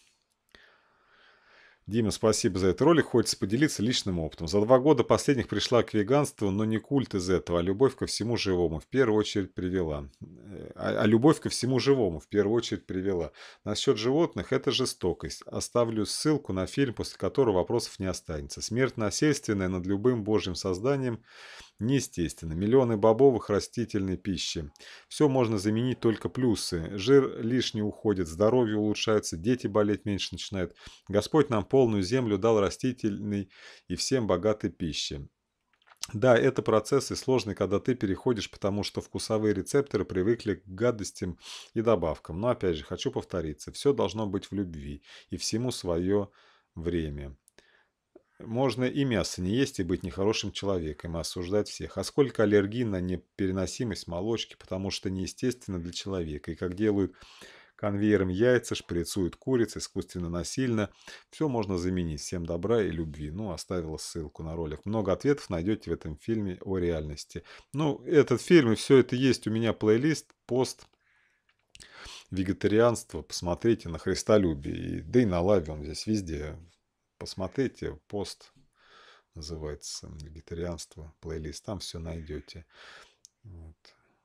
Дима, спасибо за этот ролик. Хочется поделиться личным опытом. За два года последних пришла к веганству, но не культ из этого, а любовь ко всему живому в первую очередь привела. Э, а, а любовь ко всему живому в первую очередь привела. Насчет животных – это жестокость. Оставлю ссылку на фильм, после которого вопросов не останется. Смерть насильственная над любым божьим созданием – Неестественно, миллионы бобовых растительной пищи. Все можно заменить только плюсы. Жир лишний уходит, здоровье улучшается, дети болеть меньше начинают. Господь нам полную землю дал растительной и всем богатой пищи. Да, это процесс и сложный, когда ты переходишь, потому что вкусовые рецепторы привыкли к гадостям и добавкам. Но опять же, хочу повториться, все должно быть в любви и всему свое время. Можно и мясо не есть, и быть нехорошим человеком, и осуждать всех. А сколько аллергий на непереносимость молочки, потому что неестественно для человека. И как делают конвейером яйца, шприцуют курицы искусственно насильно. Все можно заменить. Всем добра и любви. Ну, оставила ссылку на ролик. Много ответов найдете в этом фильме о реальности. Ну, этот фильм и все это есть у меня плейлист, пост вегетарианство, посмотрите на христолюбие, да и на лаве он здесь везде посмотрите пост, называется «Вегетарианство», плейлист, там все найдете. Вот.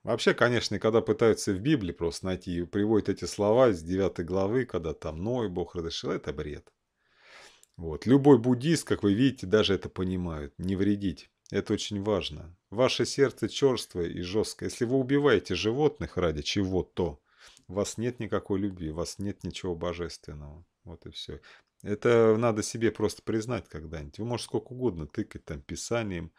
Вообще, конечно, когда пытаются в Библии просто найти, и приводят эти слова из 9 главы, когда там Ной, Бог разрешил, это бред. Вот. Любой буддист, как вы видите, даже это понимает. Не вредить. Это очень важно. Ваше сердце черствое и жесткое. Если вы убиваете животных ради чего-то, у вас нет никакой любви, у вас нет ничего божественного. Вот и все. Это надо себе просто признать когда-нибудь. Вы можете сколько угодно тыкать там писанием.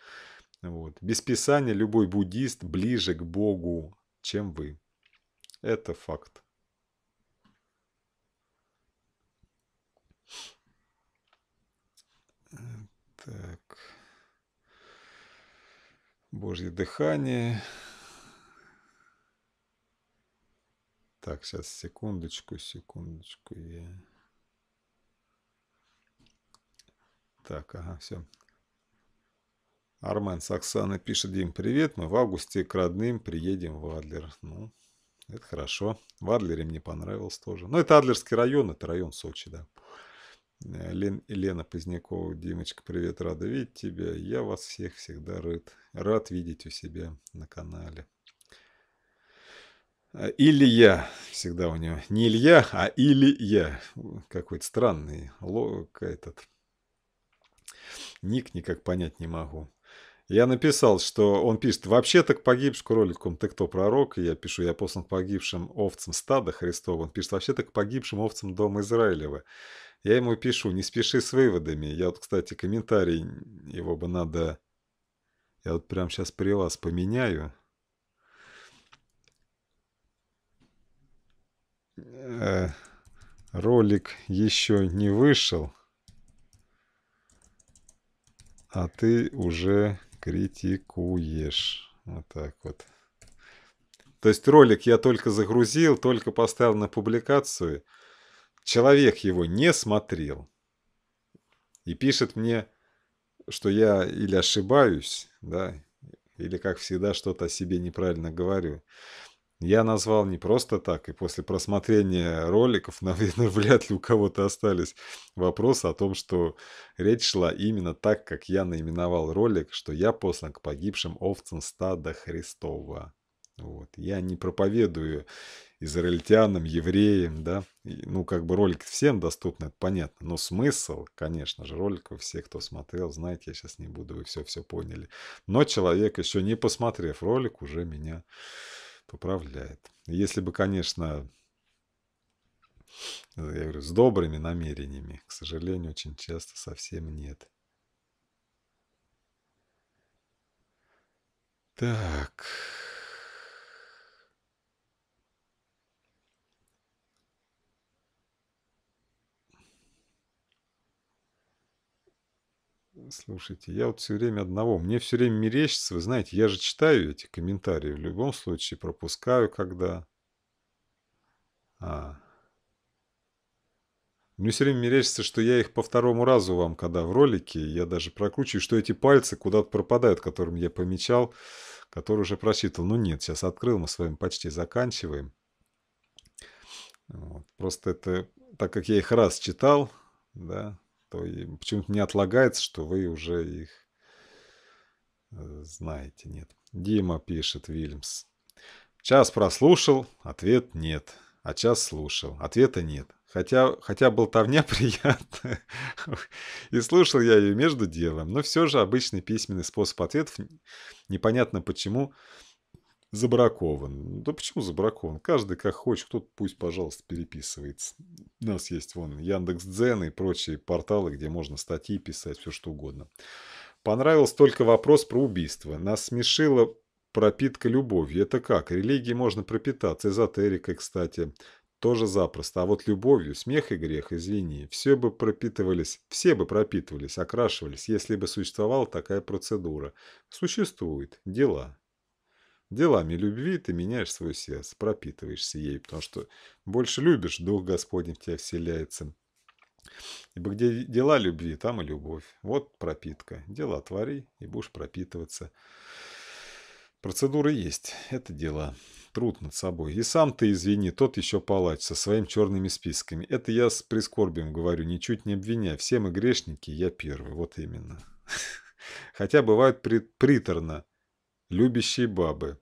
Вот. Без писания любой буддист ближе к Богу, чем вы. Это факт. Так. Божье дыхание. Так, сейчас секундочку, секундочку я... Так, ага, все. Армен с Оксаной пишет, Дим, привет, мы в августе к родным приедем в Адлер. Ну, это хорошо. В Адлере мне понравилось тоже. Ну, это Адлерский район, это район Сочи, да. Э, Лен, Елена Позднякова, Димочка, привет, рада видеть тебя. Я вас всех всегда рад, рад видеть у себя на канале. Э, Илья, всегда у него, не Илья, а Илья, какой-то странный, лог этот, Ник никак понять не могу. Я написал, что он пишет, вообще так погиб кроликом, ты кто, пророк? я пишу, я послан погибшим овцам стада Христова. Он пишет, вообще так погибшим овцам дома Израилева. Я ему пишу, не спеши с выводами. Я вот, кстати, комментарий, его бы надо... Я вот прямо сейчас при вас поменяю. Э, ролик еще не вышел а ты уже критикуешь. Вот так вот. То есть ролик я только загрузил, только поставил на публикацию. Человек его не смотрел. И пишет мне, что я или ошибаюсь, да, или, как всегда, что-то о себе неправильно говорю. Я назвал не просто так, и после просмотрения роликов, *laughs* наверное, вряд ли у кого-то остались вопросы о том, что речь шла именно так, как я наименовал ролик, что я послан к погибшим овцам стада Христова. Вот. Я не проповедую израильтянам, евреям, да, и, ну, как бы ролик всем доступен, это понятно, но смысл, конечно же, ролик вы все, кто смотрел, знаете, я сейчас не буду, вы все-все поняли, но человек, еще не посмотрев ролик, уже меня поправляет. Если бы, конечно, я говорю, с добрыми намерениями, к сожалению, очень часто совсем нет. Так. Слушайте, я вот все время одного. Мне все время мерещится, вы знаете, я же читаю эти комментарии в любом случае, пропускаю когда. А. Мне все время мерещится, что я их по второму разу вам, когда в ролике, я даже прокручиваю, что эти пальцы куда-то пропадают, которым я помечал, который уже просчитал. Ну нет, сейчас открыл, мы с вами почти заканчиваем. Вот. Просто это, так как я их раз читал, да, что почему-то не отлагается, что вы уже их э, знаете. Нет. Дима пишет, Вильямс. Час прослушал, ответ нет. А час слушал, ответа нет. Хотя, хотя болтовня *laughs* приятная. И слушал я ее между делом. Но все же обычный письменный способ ответов непонятно почему Забракован. Да почему забракован? Каждый как хочет, кто-то пусть, пожалуйста, переписывается. У нас есть вон Яндекс.Дзен и прочие порталы, где можно статьи писать, все что угодно. Понравился только вопрос про убийство. Нас смешило пропитка любовью. Это как? Религии можно пропитаться, эзотерикой, кстати. Тоже запросто. А вот любовью, смех и грех, извини, все бы пропитывались, все бы пропитывались, окрашивались, если бы существовала такая процедура. Существует. Дела. Делами любви ты меняешь свое сердце, пропитываешься ей, потому что больше любишь, Дух Господень в тебя вселяется. Ибо где дела любви, там и любовь. Вот пропитка. Дела твори, и будешь пропитываться. Процедуры есть. Это дела. Труд над собой. И сам ты, извини, тот еще палач со своими черными списками. Это я с прискорбием говорю, ничуть не обвиняя. Все мы грешники, я первый. Вот именно. *laughs* Хотя бывают приторно любящие бабы,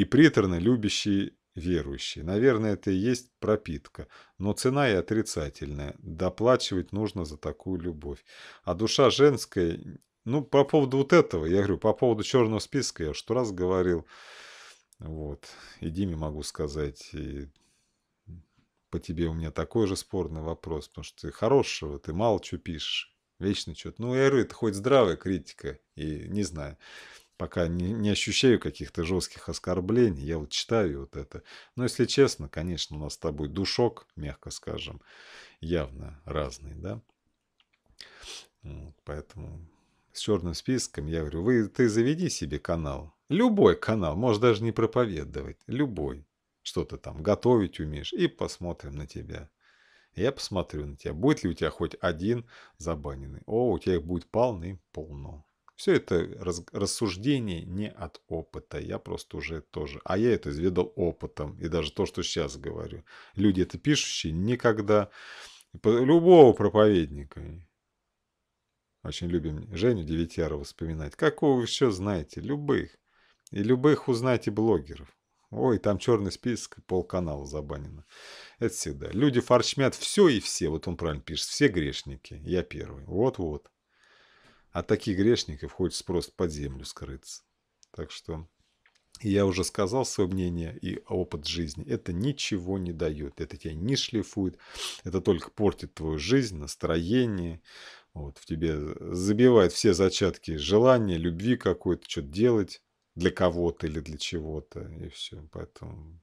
и приторно любящие верующие. Наверное, это и есть пропитка, но цена и отрицательная. Доплачивать нужно за такую любовь. А душа женская... Ну, по поводу вот этого, я говорю, по поводу черного списка, я что раз говорил, вот, и Диме могу сказать, и по тебе у меня такой же спорный вопрос, потому что ты хорошего, ты мало что пишешь, вечно что-то. Ну, я говорю, это хоть здравая критика, и не знаю пока не, не ощущаю каких-то жестких оскорблений. Я вот читаю вот это. Но если честно, конечно, у нас с тобой душок, мягко скажем, явно разный, да. Вот, поэтому с черным списком я говорю, вы, ты заведи себе канал. Любой канал, можешь даже не проповедовать, любой. Что ты там готовить умеешь, и посмотрим на тебя. Я посмотрю на тебя, будет ли у тебя хоть один забаненный. О, у тебя их будет полный, полно. Все это раз, рассуждение не от опыта. Я просто уже тоже... А я это изведал опытом. И даже то, что сейчас говорю. Люди это пишущие никогда... Любого проповедника. Очень любим Женю Девятьярова вспоминать. Какого вы еще знаете? Любых. И любых узнайте блогеров. Ой, там черный список, полканала забанено. Это всегда. Люди форчмят все и все. Вот он правильно пишет. Все грешники. Я первый. Вот-вот от а таких грешников хоть спрос под землю скрыться. Так что я уже сказал свое мнение и опыт жизни. Это ничего не дает, это тебя не шлифует, это только портит твою жизнь, настроение. Вот, в тебе забивает все зачатки желания, любви какой-то, что-то делать для кого-то или для чего-то, и все. Поэтому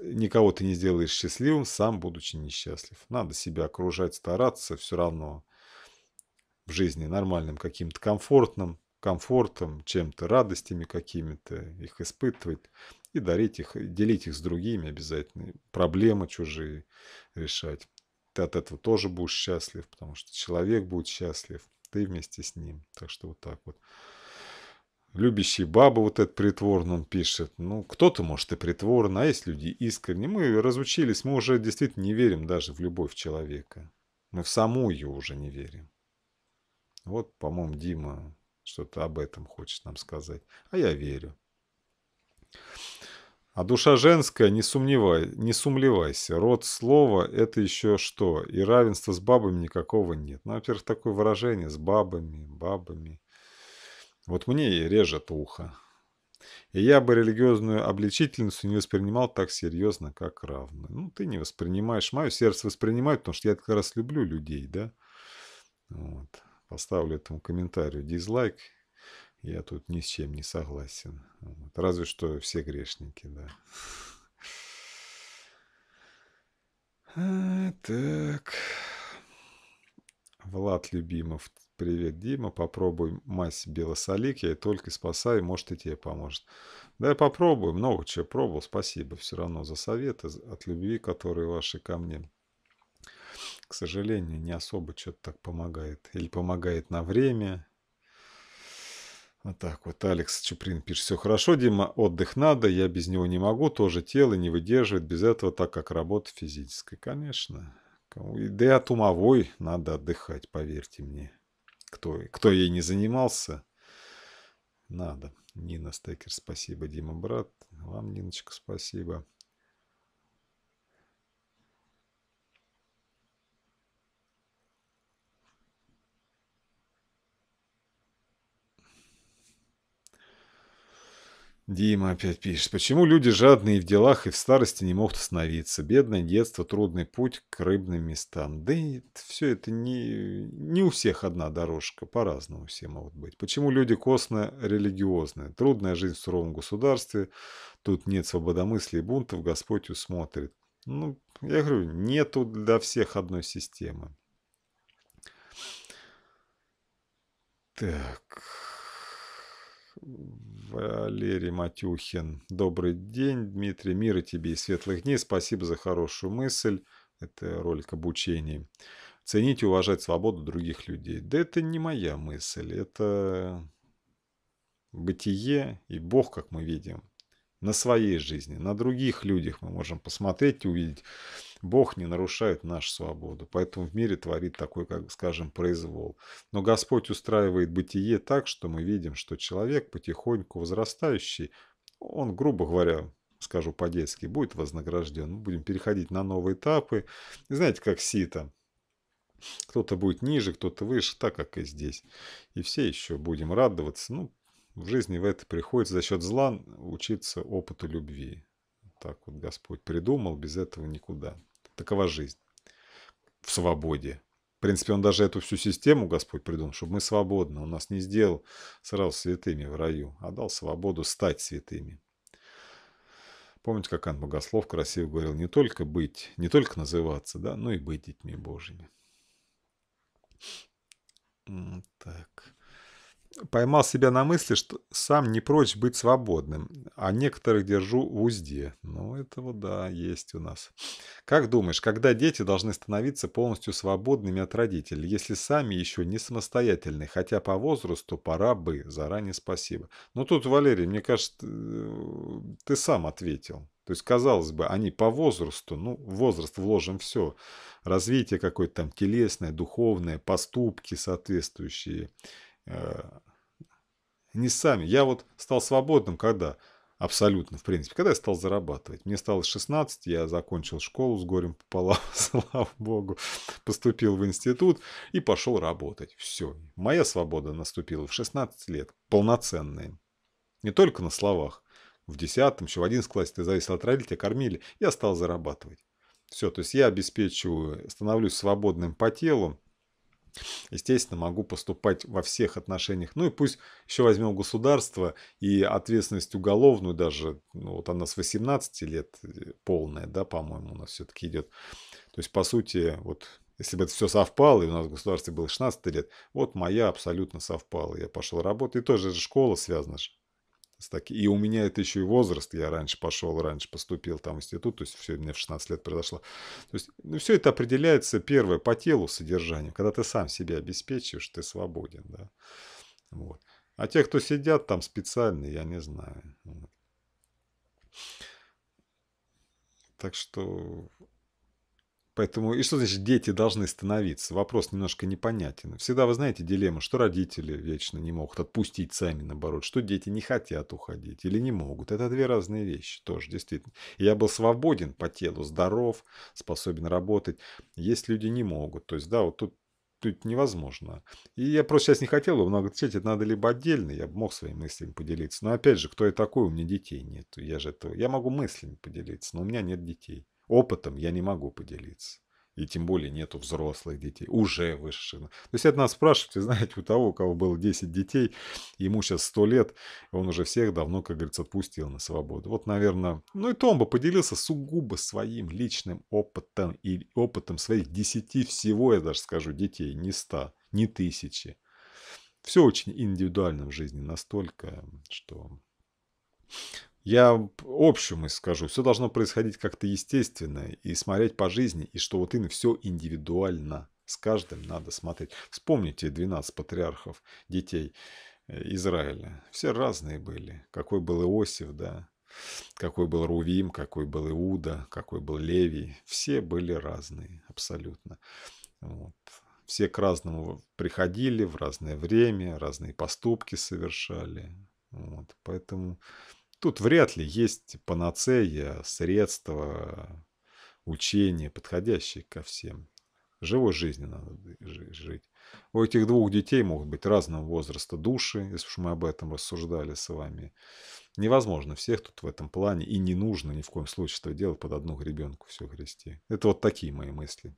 никого ты не сделаешь счастливым, сам будучи несчастлив. Надо себя окружать, стараться, все равно в жизни нормальным, каким-то комфортным, комфортом, чем-то, радостями какими-то, их испытывать и дарить их, делить их с другими обязательно, проблемы чужие решать. Ты от этого тоже будешь счастлив, потому что человек будет счастлив, ты вместе с ним. Так что вот так вот. Любящие бабы, вот этот притворно он пишет. Ну, кто-то, может, и притворно, а есть люди искренне. Мы разучились, мы уже действительно не верим даже в любовь человека. Мы в саму ее уже не верим. Вот, по-моему, Дима что-то об этом хочет нам сказать. А я верю. А душа женская, не, сомневай, не сумлевайся. Род слова – это еще что? И равенства с бабами никакого нет. Ну, во-первых, такое выражение с бабами, бабами. Вот мне и режет ухо. И я бы религиозную обличительницу не воспринимал так серьезно, как равную. Ну, ты не воспринимаешь. Мое сердце воспринимает, потому что я как раз люблю людей, да? Вот поставлю этому комментарию дизлайк. Я тут ни с чем не согласен. Вот. Разве что все грешники, да. А, так. Влад Любимов. Привет, Дима. Попробуй мазь белосолик. Я только спасаю. Может, и тебе поможет. Да, я попробую. Много чего пробовал. Спасибо все равно за советы, от любви, которые ваши ко мне к сожалению, не особо что-то так помогает. Или помогает на время. Вот так вот. Алекс Чуприн пишет. Все хорошо, Дима, отдых надо, я без него не могу. Тоже тело не выдерживает без этого, так как работа физическая. Конечно. Да и от умовой надо отдыхать, поверьте мне. Кто, кто ей не занимался, надо. Нина Стекер, спасибо. Дима, брат, вам, Ниночка, спасибо. Дима опять пишет. Почему люди жадные в делах и в старости не могут остановиться? Бедное детство, трудный путь к рыбным местам. Да и все это не, не у всех одна дорожка. По-разному все могут быть. Почему люди косно религиозные? Трудная жизнь в суровом государстве. Тут нет свободомыслия и бунтов. Господь усмотрит. Ну, я говорю, нету для всех одной системы. Так... Валерий Матюхин. Добрый день, Дмитрий. Мира тебе и светлых дней. Спасибо за хорошую мысль. Это ролик обучения. Ценить и уважать свободу других людей. Да это не моя мысль. Это бытие и Бог, как мы видим на своей жизни, на других людях мы можем посмотреть и увидеть. Бог не нарушает нашу свободу, поэтому в мире творит такой, как скажем, произвол. Но Господь устраивает бытие так, что мы видим, что человек потихоньку возрастающий, он, грубо говоря, скажу по-детски, будет вознагражден. Мы будем переходить на новые этапы. И знаете, как сито. Кто-то будет ниже, кто-то выше, так как и здесь. И все еще будем радоваться. Ну, в жизни в это приходится за счет зла учиться опыту любви. Так вот Господь придумал, без этого никуда. Такова жизнь. В свободе. В принципе, он даже эту всю систему Господь придумал, чтобы мы свободны. Он нас не сделал сразу святыми в раю, а дал свободу стать святыми. Помните, как Ан Богослов красиво говорил, не только быть, не только называться, да, но и быть детьми Божьими. Так поймал себя на мысли, что сам не прочь быть свободным, а некоторых держу в узде. Ну, вот да, есть у нас. Как думаешь, когда дети должны становиться полностью свободными от родителей, если сами еще не самостоятельны, хотя по возрасту пора бы, заранее спасибо. Ну, тут, Валерий, мне кажется, э, ты сам ответил. То есть, казалось бы, они по возрасту, ну, в возраст вложим все. Развитие какое-то там телесное, духовное, поступки соответствующие – Э, не сами. Я вот стал свободным, когда? Абсолютно, в принципе. Когда я стал зарабатывать? Мне стало 16, я закончил школу с горем пополам, *laughs* слава богу, поступил в институт и пошел работать. Все. Моя свобода наступила в 16 лет, полноценная. Не только на словах. В 10, еще в 11 классе ты зависел от родителей, кормили. Я стал зарабатывать. Все, то есть я обеспечиваю, становлюсь свободным по телу, Естественно, могу поступать во всех отношениях. Ну и пусть еще возьмем государство и ответственность уголовную даже, ну, вот она с 18 лет э, полная, да, по-моему, у нас все-таки идет. То есть, по сути, вот если бы это все совпало, и у нас в государстве было 16 лет, вот моя абсолютно совпала. Я пошел работать. И тоже же школа связана же. С так... И у меня это еще и возраст. Я раньше пошел, раньше поступил там в институт. То есть все, мне в 16 лет произошло. То есть ну, все это определяется, первое, по телу содержанием. Когда ты сам себя обеспечиваешь, ты свободен. Да? Вот. А те, кто сидят там специально, я не знаю. Так что Поэтому, и что значит дети должны становиться? Вопрос немножко непонятен. Всегда, вы знаете, дилемма, что родители вечно не могут отпустить сами, наоборот, что дети не хотят уходить или не могут. Это две разные вещи тоже, действительно. Я был свободен по телу, здоров, способен работать. Есть люди не могут. То есть, да, вот тут тут невозможно. И я просто сейчас не хотел бы много отвечать, это надо либо отдельно, я бы мог своими мыслями поделиться. Но опять же, кто я такой, у меня детей нет. Я же этого, я могу мыслями поделиться, но у меня нет детей. Опытом я не могу поделиться. И тем более нету взрослых детей, уже высших. То есть это нас спрашивают, знаете, у того, у кого было 10 детей, ему сейчас 100 лет, он уже всех давно, как говорится, отпустил на свободу. Вот, наверное, ну и то он бы поделился сугубо своим личным опытом и опытом своих 10 всего, я даже скажу, детей, не 100, не тысячи. Все очень индивидуально в жизни настолько, что я общему скажу, все должно происходить как-то естественно и смотреть по жизни, и что вот им все индивидуально. С каждым надо смотреть. Вспомните 12 патриархов детей э, Израиля. Все разные были. Какой был Иосиф, да, какой был Рувим, какой был Иуда, какой был Левий. Все были разные, абсолютно. Вот. Все к разному приходили в разное время, разные поступки совершали. Вот. Поэтому Тут вряд ли есть панацея, средства, учения, подходящие ко всем. Живой жизни надо жить. У этих двух детей могут быть разного возраста души, если уж мы об этом рассуждали с вами. Невозможно всех тут в этом плане, и не нужно ни в коем случае что делать под одну гребенку все грести. Это вот такие мои мысли.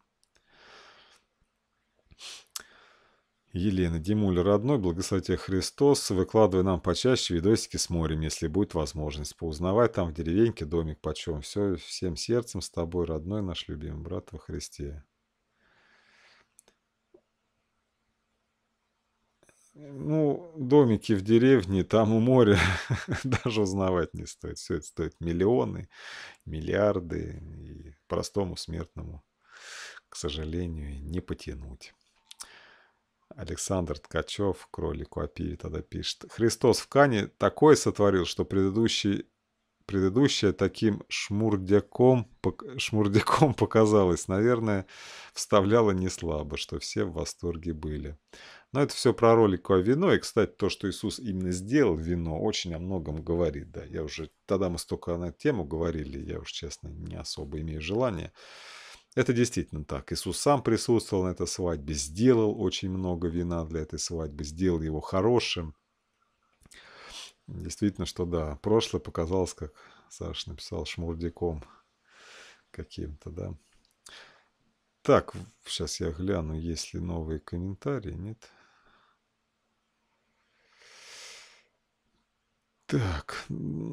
Елена, Димуля, родной, благослови тебя Христос, выкладывай нам почаще видосики с морем, если будет возможность. Поузнавай там в деревеньке домик почем. Все, всем сердцем с тобой, родной наш любимый брат во Христе. Ну, домики в деревне, там у моря *laughs* даже узнавать не стоит. Все это стоит миллионы, миллиарды. И простому смертному, к сожалению, не потянуть. Александр Ткачев, кролику Апири тогда пишет. Христос в Кане такое сотворил, что предыдущий, предыдущее таким шмурдяком, шмурдяком *laughs* показалось. Наверное, вставляло не слабо, что все в восторге были. Но это все про ролику о вино. И, кстати, то, что Иисус именно сделал вино, очень о многом говорит. Да, я уже тогда мы столько на эту тему говорили, я уж, честно, не особо имею желания это действительно так. Иисус сам присутствовал на этой свадьбе, сделал очень много вина для этой свадьбы, сделал его хорошим. Действительно, что да, прошлое показалось, как Саша написал, шмурдиком каким-то, да. Так, сейчас я гляну, есть ли новые комментарии, нет? Так,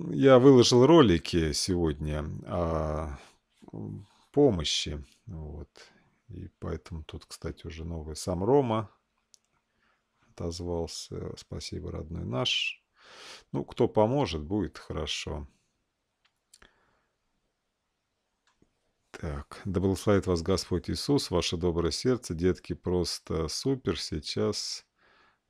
я выложил ролики сегодня о а, помощи. Вот. И поэтому тут, кстати, уже новый сам Рома отозвался. Спасибо, родной наш. Ну, кто поможет, будет хорошо. Так, да благословит вас Господь Иисус, ваше доброе сердце, детки, просто супер. Сейчас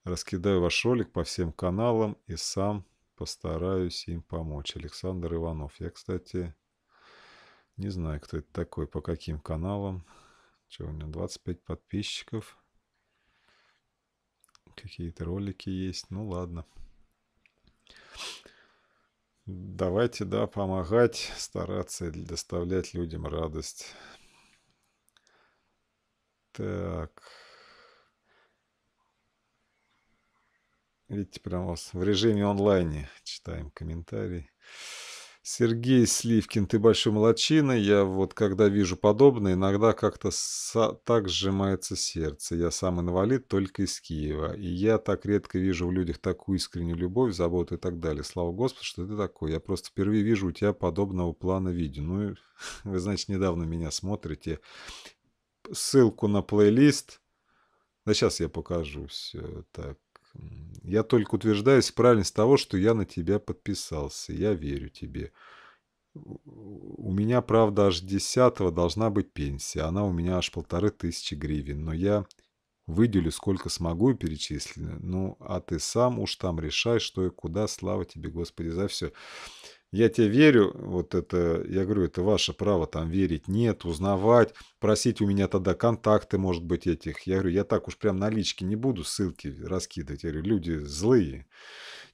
раскидаю ваш ролик по всем каналам и сам постараюсь им помочь. Александр Иванов. Я, кстати, не знаю, кто это такой, по каким каналам. Что у него 25 подписчиков. Какие-то ролики есть. Ну ладно. Давайте, да, помогать, стараться доставлять людям радость. Так. Видите, прям вас в режиме онлайне читаем комментарии. Сергей Сливкин, ты большой молодчина. Я вот когда вижу подобное, иногда как-то так сжимается сердце. Я сам инвалид, только из Киева. И я так редко вижу в людях такую искреннюю любовь, заботу и так далее. Слава Господу, что ты такой. Я просто впервые вижу у тебя подобного плана видео. Ну, *laughs* вы, значит, недавно меня смотрите. Ссылку на плейлист. Да сейчас я покажу все. Так, я только утверждаюсь в правильность того, что я на тебя подписался. Я верю тебе. У меня, правда, аж десятого должна быть пенсия. Она у меня аж полторы тысячи гривен. Но я выделю сколько смогу и перечислю. Ну, а ты сам уж там решай, что и куда. Слава тебе, Господи, за все я тебе верю, вот это, я говорю, это ваше право там верить, нет, узнавать, просить у меня тогда контакты, может быть, этих. Я говорю, я так уж прям налички не буду ссылки раскидывать. Я говорю, люди злые,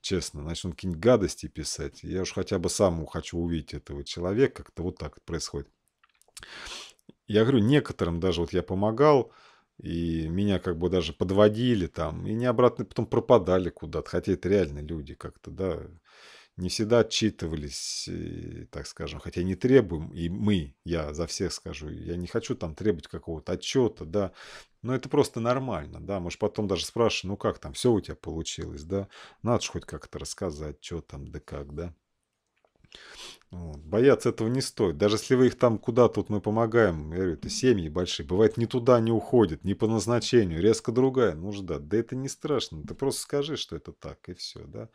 честно, начнут какие-нибудь гадости писать. Я уж хотя бы сам хочу увидеть этого человека, как-то вот так происходит. Я говорю, некоторым даже вот я помогал, и меня как бы даже подводили там, и не обратно потом пропадали куда-то, хотя это реально люди как-то, да не всегда отчитывались, э, так скажем, хотя не требуем, и мы, я за всех скажу, я не хочу там требовать какого-то отчета, да, но это просто нормально, да, может потом даже спрашивать, ну как там, все у тебя получилось, да, надо же хоть как-то рассказать, что там, да как, да. Вот. Бояться этого не стоит. Даже если вы их там куда тут мы помогаем, я говорю, это семьи большие, бывает не туда не уходит, не по назначению, резко другая нужда. Да это не страшно, ты просто скажи, что это так, и все, да.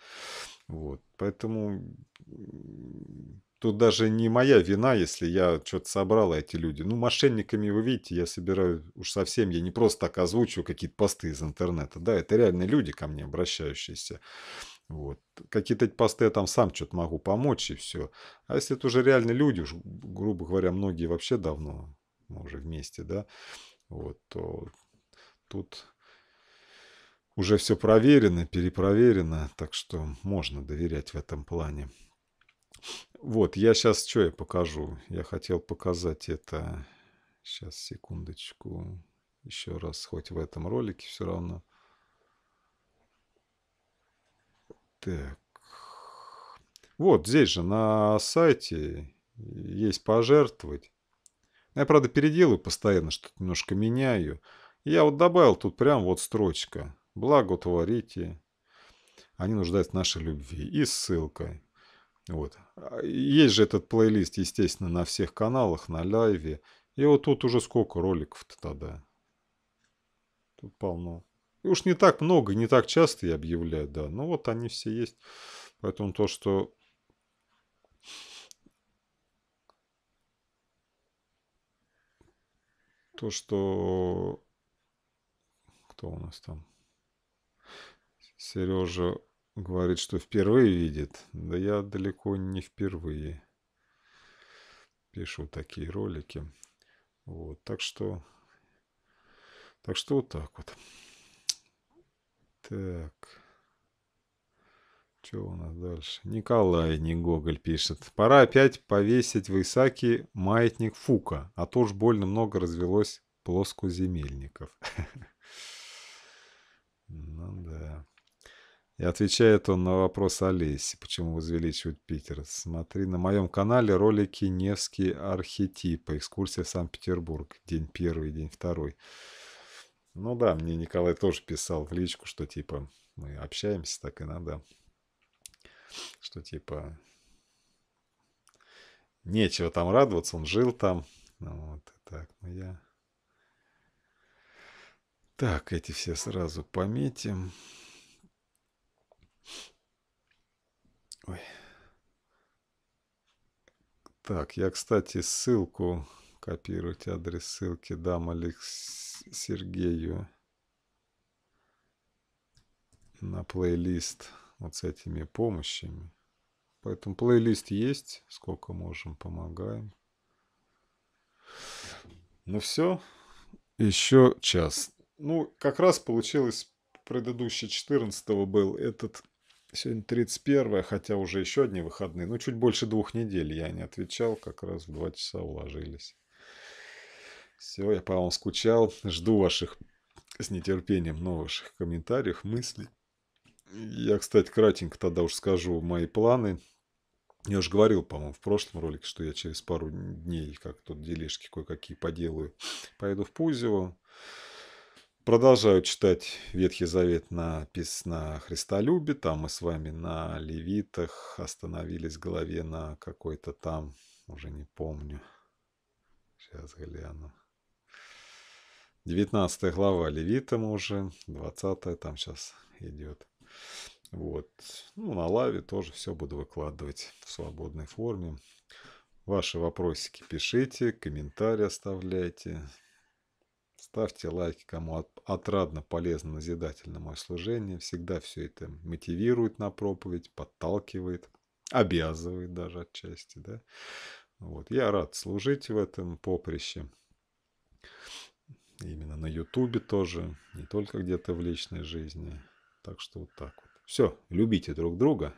Вот, поэтому тут даже не моя вина, если я что-то собрал, а эти люди. Ну, мошенниками, вы видите, я собираю уж совсем, я не просто так озвучу какие-то посты из интернета, да, это реально люди ко мне обращающиеся. Вот. Какие-то эти посты я там сам что-то могу помочь и все. А если это уже реальные люди, уж, грубо говоря, многие вообще давно мы уже вместе, да, вот, то тут уже все проверено, перепроверено, так что можно доверять в этом плане. Вот, я сейчас что я покажу? Я хотел показать это. Сейчас, секундочку. Еще раз, хоть в этом ролике все равно. Так. Вот здесь же на сайте есть пожертвовать. Я, правда, переделаю постоянно, что-то немножко меняю. Я вот добавил тут прям вот строчка. Благо творите. Они нуждаются в нашей любви. И ссылка. Вот. А, есть же этот плейлист, естественно, на всех каналах, на лайве. И вот тут уже сколько роликов-то тогда. Тут полно. И уж не так много, не так часто я объявляю, да. Но ну, вот они все есть. Поэтому то, что... То, что... Кто у нас там? Сережа говорит, что впервые видит. Да я далеко не впервые пишу такие ролики. Вот, так что... Так что вот так вот. Так. Что у нас дальше? Николай не Гоголь пишет. Пора опять повесить в Исаке маятник Фука, а то уж больно много развелось плоскоземельников. *laughs* Ну да. И отвечает он на вопрос Олеси, почему возвеличивают Питер. Смотри на моем канале ролики «Невские архетипы. Экскурсия в Санкт-Петербург. День первый, день второй». Ну да, мне Николай тоже писал в личку, что типа мы общаемся так иногда, что типа нечего там радоваться, он жил там. ну Вот, так, ну я... Так, эти все сразу пометим. Ой. Так, я, кстати, ссылку копировать, адрес ссылки дам Алекс Сергею на плейлист вот с этими помощями. Поэтому плейлист есть, сколько можем, помогаем. Ну все, еще час. Ну, как раз получилось, предыдущий 14 был этот, сегодня 31, хотя уже еще одни выходные, ну, чуть больше двух недель я не отвечал, как раз в два часа уложились. Все, я по вам скучал. Жду ваших с нетерпением новых комментариев, мыслей. Я, кстати, кратенько тогда уж скажу мои планы. Я уже говорил, по-моему, в прошлом ролике, что я через пару дней, как тут делишки кое-какие поделаю, поеду в Пузево. Продолжаю читать Ветхий Завет на, на Христолюбе. Там мы с вами на Левитах остановились в голове на какой-то там, уже не помню. Сейчас гляну. 19 глава Левита мы уже, 20 там сейчас идет. Вот. Ну, на лаве тоже все буду выкладывать в свободной форме. Ваши вопросики пишите, комментарии оставляйте. Ставьте лайки, кому от, отрадно, полезно, назидательно мое служение. Всегда все это мотивирует на проповедь, подталкивает, обязывает даже отчасти. Да? Вот. Я рад служить в этом поприще. Именно на Ютубе тоже, не только где-то в личной жизни. Так что вот так вот. Все, любите друг друга.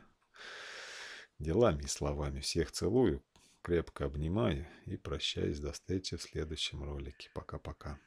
Делами и словами всех целую, крепко обнимаю и прощаюсь до встречи в следующем ролике. Пока-пока.